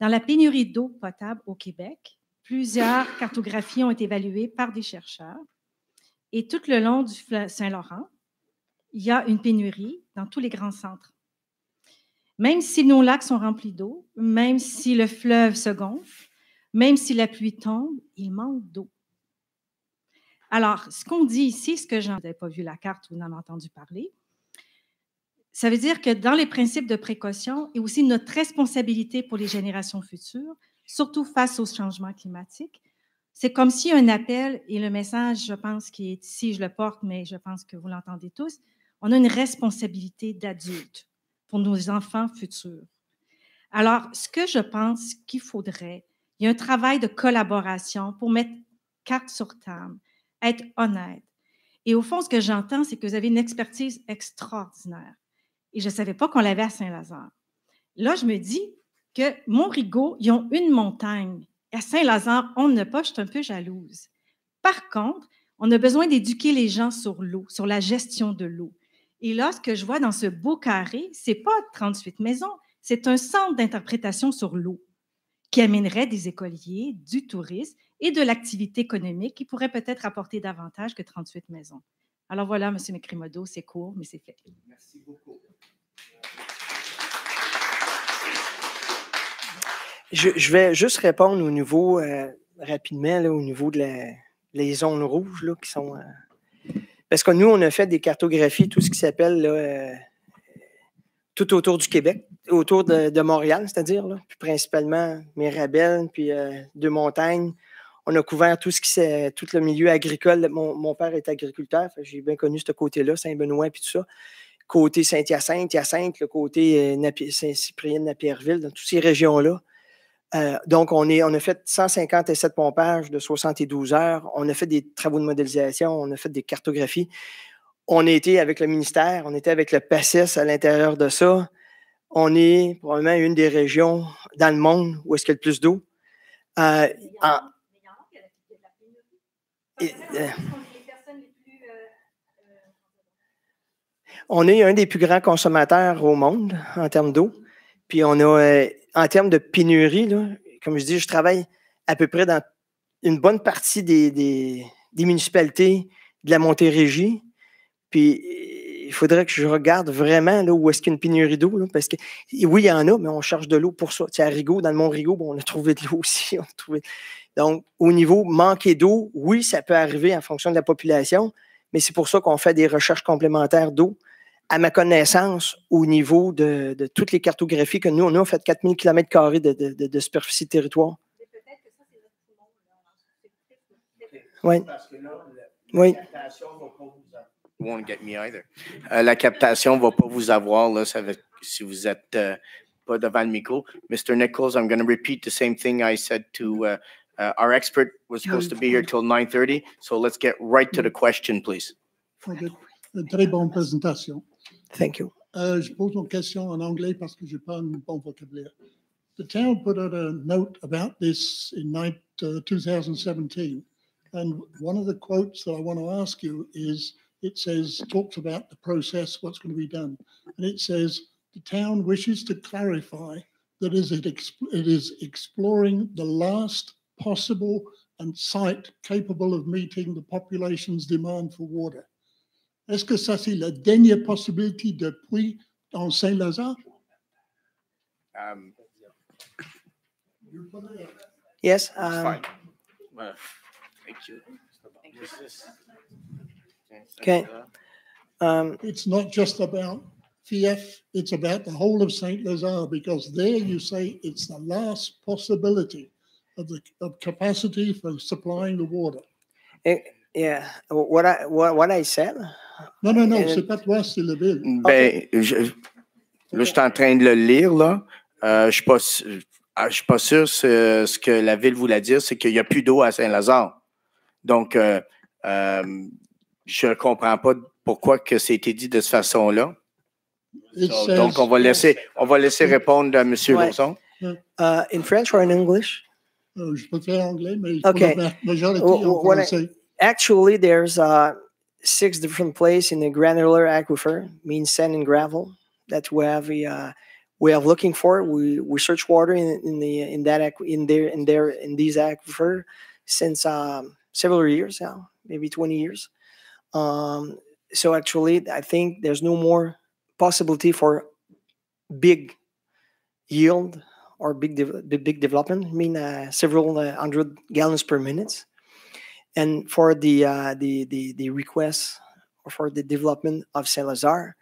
dans la pénurie d'eau potable au Québec, plusieurs cartographies ont été évaluées par des chercheurs. Et tout le long du fleuve Saint-Laurent, il y a une pénurie dans tous les grands centres. Même si nos lacs sont remplis d'eau, même si le fleuve se gonfle, même si la pluie tombe, il manque d'eau. Alors, ce qu'on dit ici, ce que je n'avais pas vu la carte ou n'en entendu parler, ça veut dire que dans les principes de précaution et aussi notre responsabilité pour les générations futures, surtout face au changement climatique, c'est comme si un appel, et le message, je pense, qui est ici, je le porte, mais je pense que vous l'entendez tous, on a une responsabilité d'adulte pour nos enfants futurs. Alors, ce que je pense qu'il faudrait, il y a un travail de collaboration pour mettre carte sur table, être honnête. Et au fond, ce que j'entends, c'est que vous avez une expertise extraordinaire et je ne savais pas qu'on l'avait à Saint-Lazare. Là, je me dis que Montrigaud, ils ont une montagne. À Saint-Lazare, on n'a pas, je suis un peu jalouse. Par contre, on a besoin d'éduquer les gens sur l'eau, sur la gestion de l'eau. Et là, ce que je vois dans ce beau carré, ce n'est pas 38 maisons, c'est un centre d'interprétation sur l'eau qui amènerait des écoliers, du tourisme et de l'activité économique qui pourrait peut-être apporter davantage que 38 maisons. Alors voilà, M. Mécrimodo, c'est court, mais c'est fait. Merci beaucoup. Je, vais juste répondre au niveau, euh, rapidement, au niveau de les zones rouges qui sont. Euh, parce que nous, on a fait des cartographies, tout ce qui s'appelle euh, tout autour du Québec, autour de, Montréal, c'est-à-dire, puis principalement Mirabel, puis Deux-Montagnes. On a couvert tout ce qui c'est tout le milieu agricole. Mon, père est agriculteur, j'ai bien connu ce côté-là, Saint-Benoît, puis tout ça côté Saint-Hyacinthe, Hyacinthe, le côté saint Cyprien Napierville, dans toutes ces régions-là. Euh, donc, on, est, on a fait 157 pompages de 72 heures. On a fait des travaux de modélisation, on a fait des cartographies. On a été avec le ministère, on était avec le PACES à l'intérieur de ça. On est probablement une des régions dans le monde où est-ce qu'il y a le plus d'eau. en... Euh, euh, on est un des plus grands consommateurs au monde en termes d'eau. Puis on a en termes de pénurie, comme je dis, je travaille à peu près dans une bonne partie des, municipalités de la Montérégie. Puis il faudrait que je regarde vraiment là, où est-ce qu'il y a une pénurie d'eau. Parce que oui, il y en a, mais on cherche de l'eau pour ça. à Rigaud, dans le Mont-Rigaud, on a trouvé de l'eau aussi. Donc, au niveau manquer d'eau, oui, ça peut arriver en fonction de la population, mais c'est pour ça qu'on fait des recherches complémentaires d'eau à ma connaissance, au niveau de, de, toutes les cartographies que nous, on a, fait 4000 km de, de, de superficie de territoire. Oui. Oui. Won't get me either. Euh, la captation ne va pas vous avoir là, ça va, si vous n'êtes euh, pas devant le micro. Mr. Nichols, I'm going to repeat the same thing I said to uh, uh, our expert was ah supposed to be here till 9.30, so let's get right to the question, please. Très bonne présentation. Thank you. Uh, je pose mon question en anglais parce que je n'ai pas un bon vocabulaire. The town put out a note about this in uh, 2017. And one of the quotes that I want to ask you is it says, talks about the process, what's going to be done. And it says, the town wishes to clarify that is it, it is exploring the last possible and site capable of meeting the population's demand for water. Est-ce que ça, c'est la dernière possibilité de puits dans Saint-Lazare? Um, yes. Um, well, Thank you. Okay. Um, it's not just about Fief, it's about the whole of St. Lazare because there you say it's the last possibility of the of capacity for supplying the water. It, eh, yeah, what I what, what I said Non, non, non, euh, c'est pas toi, c'est la ville. Ben, je, là, je suis en train de le lire, là. Euh, je ne suis, ah, suis pas sûr ce, ce, que la ville voulait dire, c'est qu'il n'y a plus d'eau à Saint-Lazare. Donc, euh, je ne comprends pas pourquoi que été dit de cette façon-là. donc, on va laisser, on va laisser mm. répondre à M. Lausson. En français in French or in English? je préfère anglais, mais okay. la majorité en français. actually, there's a... six different places in the granular aquifer, means sand and gravel, that we have a uh, way of looking for. We we search water in, in the in that in there in there in these aquifer since um, several years now, maybe 20 years. Um, so actually, I think there's no more possibility for big yield or big de big development. I mean, uh, several uh, hundred gallons per minute. And for the, uh, the, the, the request or for the development of Salazar,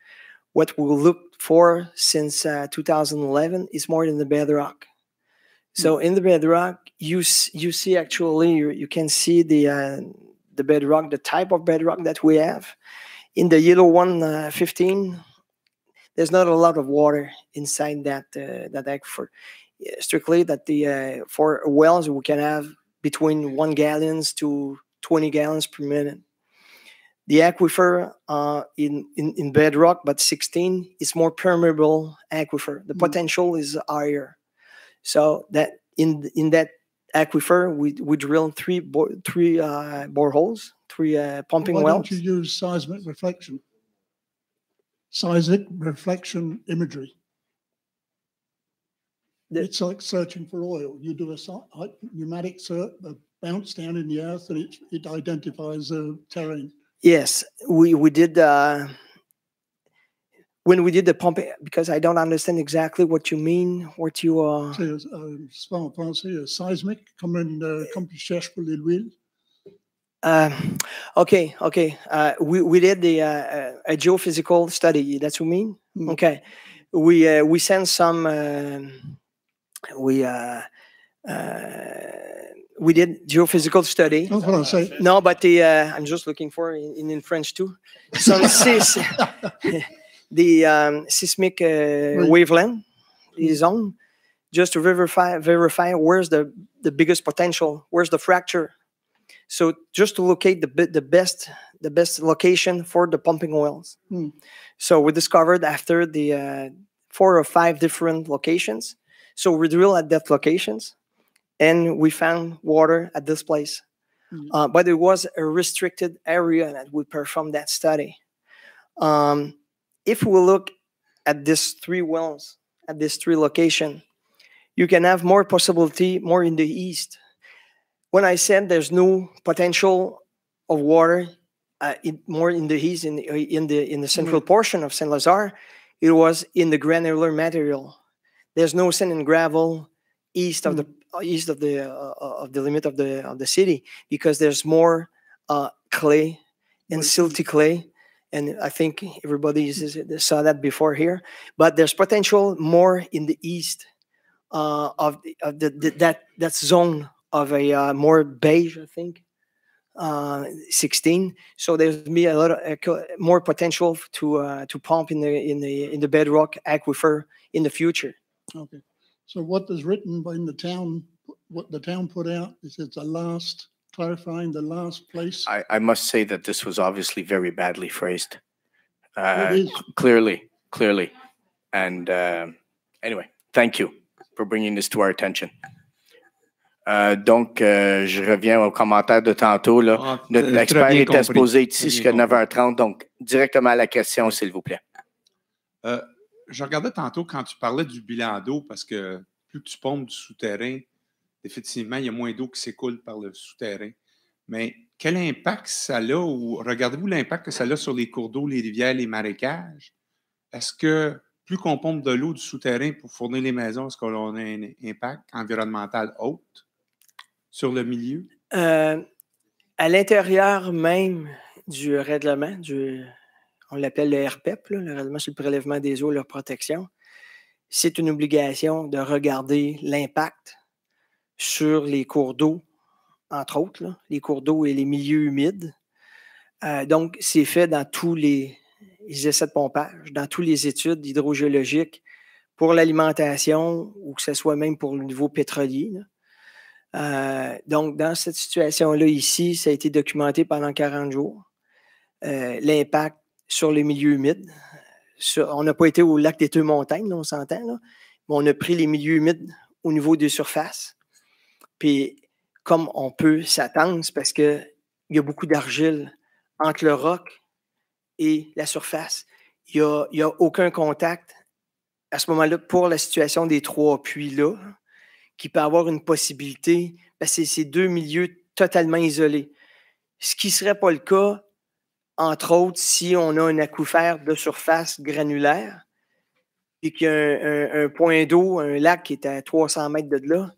what we look for since uh, 2011 is more than the bedrock. Hmm. So in the bedrock, you you see actually you, you can see the uh, the bedrock, the type of bedrock that we have. In the yellow one, uh, 15, there's not a lot of water inside that uh, that aquifer. Strictly, that the uh, for wells we can have between one gallons to 20 gallons per minute. The aquifer uh, in, in, in, bedrock, but 16, is more permeable aquifer. The mm. potential is higher. So that in in that aquifer, we, we drill three bo three uh, boreholes, three uh, pumping Why wells. Why don't you use seismic reflection? Seismic reflection imagery. The, it's like searching for oil. You do a pneumatic search, a down in the earth and it, it identifies the terrain. Yes, we we did uh, when we did the pump, eh, because I don't understand exactly what you mean. What you are? Um, uh... seismic comme and come to cherches pour les huiles. Uh, um, okay, okay. Uh, we, we did the uh, uh, a geophysical study. That's what you mean. Mm. Okay, we uh, we sent some um, we uh, uh we did geophysical study. Oh, hold on, sorry. No, but the uh, I'm just looking for in, in French too. So sis, the um, seismic uh, right. wavelength is on just to verify verify where's the the biggest potential, where's the fracture. So just to locate the the best the best location for the pumping wells. Hmm. So we discovered after the uh, four or five different locations. So we drill at that locations and we found water at this place. Mm-hmm. Uh, but it was a restricted area that we performed that study. Um, if we look at these three wells, at these three location, you can have more possibility more in the east. When I said there's no potential of water uh, in, more in the east, in the, uh, in the, in the central mm-hmm. portion of Saint Lazare, it was in the granular material. There's no sand and gravel east mm-hmm. of the mm. Uh, east of the uh, uh, of the limit of the of the city because there's more clay and silty clay and I think everybody saw that before here. But there's potential more in the east uh, of, the, of the, the, that that zone of a uh, more beige, I think, uh, 16. So there's be a lot of more potential to to pump in the in the in the bedrock aquifer in the future. Okay. So what is written in the town, what the town put out, is it's the last, clarifying the last place. I, I must say that this was obviously very badly phrased. Uh, clearly, clearly. And uh, anyway, thank you for bringing this to our attention. Euh, donc, euh, je reviens au commentaire de tantôt. Là. Ah, Notre euh, expert était supposé être ici jusqu'à 9h30, donc directement à la question, s'il vous plaît. Euh, je regardais tantôt quand tu parlais du bilan d'eau, parce que plus tu pompes du souterrain, effectivement, il y a moins d'eau qui s'écoule par le souterrain. Mais quel impact ça a, ou regardez-vous l'impact que ça a sur les cours d'eau, les rivières, les marécages? Est-ce que plus qu'on pompe de l'eau du souterrain pour fournir les maisons, est-ce qu'on a un impact environnemental haut sur le milieu? Euh, à l'intérieur même du règlement, du on l'appelle le RPEP, e le règlement sur le prélèvement des eaux et leur protection, c'est une obligation de regarder l'impact sur les cours d'eau, entre autres, les cours d'eau et les milieux humides. Euh, donc, c'est fait dans tous les, essais de pompage, dans toutes les études hydrogéologiques pour l'alimentation ou que ce soit même pour le niveau pétrolier. Euh, donc, dans cette situation-là, ici, ça a été documenté pendant 40 jours. Euh, l'impact sur les milieux humides. on n'a pas été au lac des deux montagnes, on s'entend, mais on a pris les milieux humides au niveau des surfaces. Puis, comme on peut s'attendre, c'est parce qu'il y a beaucoup d'argile entre le roc et la surface. Il n'y a, aucun contact à ce moment-là pour la situation des trois puits-là, qui peut avoir une possibilité, parce que c'est deux milieux totalement isolés. Ce qui ne serait pas le cas entre autres, si on a un aquifère de surface granulaire, et qu'il y a un, point d'eau, un lac qui est à 300 mètres de là,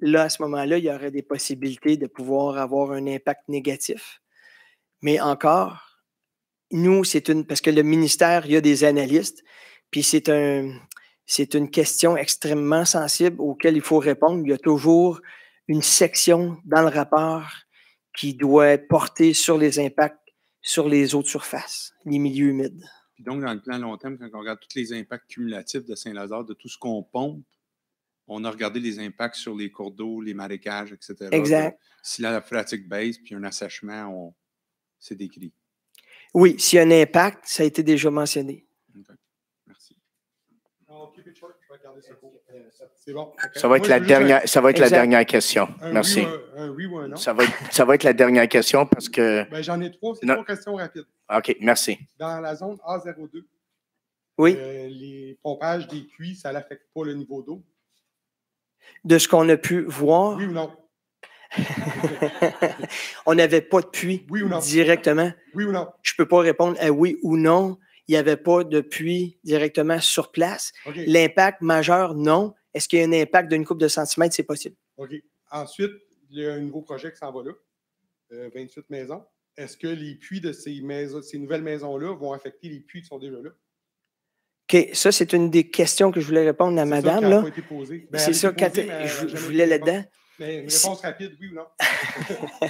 là, à ce moment-là, il y aurait des possibilités de pouvoir avoir un impact négatif. Mais encore, nous, c'est une. Parce que le ministère, il y a des analystes, puis c'est un. C'est une question extrêmement sensible auquel il faut répondre. Il y a toujours une section dans le rapport qui doit porter sur les impacts sur les eaux de surface, les milieux humides. Puis donc, dans le plan long terme, quand on regarde tous les impacts cumulatifs de Saint-Lazare, de tout ce qu'on pompe, on a regardé les impacts sur les cours d'eau, les marécages, etc. Exact. si la pratique baisse, puis un assèchement, on... c'est décrit. Oui, s'il y a un impact, ça a été déjà mentionné. Ça va être, la, dernière, ça va être la dernière question. Merci. Ça va, être, la dernière question parce que. Ben, j'en ai trois, c'est trois questions rapides. OK, merci. Dans la zone A02, oui. Euh, les pompages des puits, ça n'affecte pas le niveau d'eau. De ce qu'on a pu voir. Oui ou non? on n'avait pas de puits directement. Oui ou non? Je ne peux pas répondre à oui ou non il n'y avait pas de puits directement sur place. L'impact majeur, non. Est-ce qu'il y a un impact d'une coupe de centimètres? C'est possible. OK. Ensuite, il y a un nouveau projet qui s'en va là, 28 euh, maisons. Est-ce que les puits de ces, maisons, ces nouvelles maisons-là vont affecter les puits qui sont déjà là? OK, ça, c'est une des questions que je voulais répondre à madame. c'est ça, je, voulais là-dedans. Ben, une réponse rapide, oui ou non?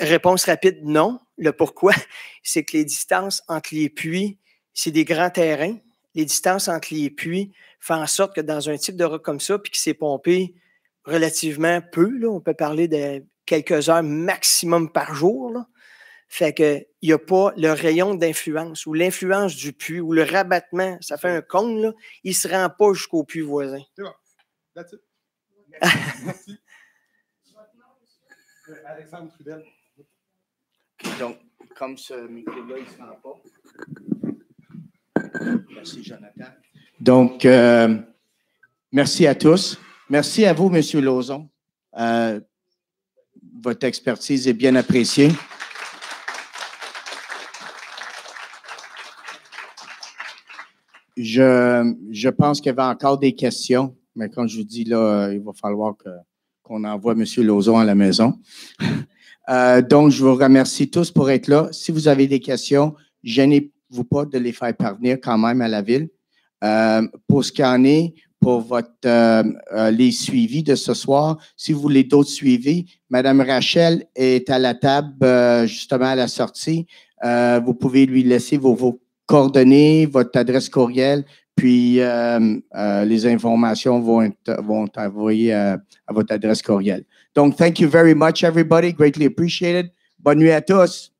réponse rapide, non. Le pourquoi, c'est que les distances entre les puits c'est des grands terrains. Les distances entre les puits font en sorte que dans un type de roc comme ça, puis qui s'est pompé relativement peu, on peut parler de quelques heures maximum par jour. Fait que il n'y a pas le rayon d'influence ou l'influence du puits ou le rabattement, ça fait un con. il ne se rend pas jusqu'au puits voisin. C'est euh, Alexandre Trudel. Donc, comme ce micro-là, il ne se rend pas. Merci, Jonathan. Donc, euh, merci à tous. Merci à vous, M. Lozon. Euh, votre expertise est bien appréciée. Je, pense qu'il y avait encore des questions, mais quand je vous dis, là, il va falloir qu'on envoie M. Lozon à la maison. Euh, donc, je vous remercie tous pour être là. Si vous avez des questions, je pas vous pas de les faire parvenir quand même à la ville euh, pour est pour votre, euh, euh, les suivis de ce soir. Si vous voulez d'autres suivis, Madame Rachel est à la table euh, justement à la sortie. vous pouvez lui laisser vos, coordonnées, votre adresse courriel, puis les informations vont être, vont être envoyées à, votre adresse courriel. Donc, thank you very much, everybody. Greatly appreciated. Bonne nuit à tous.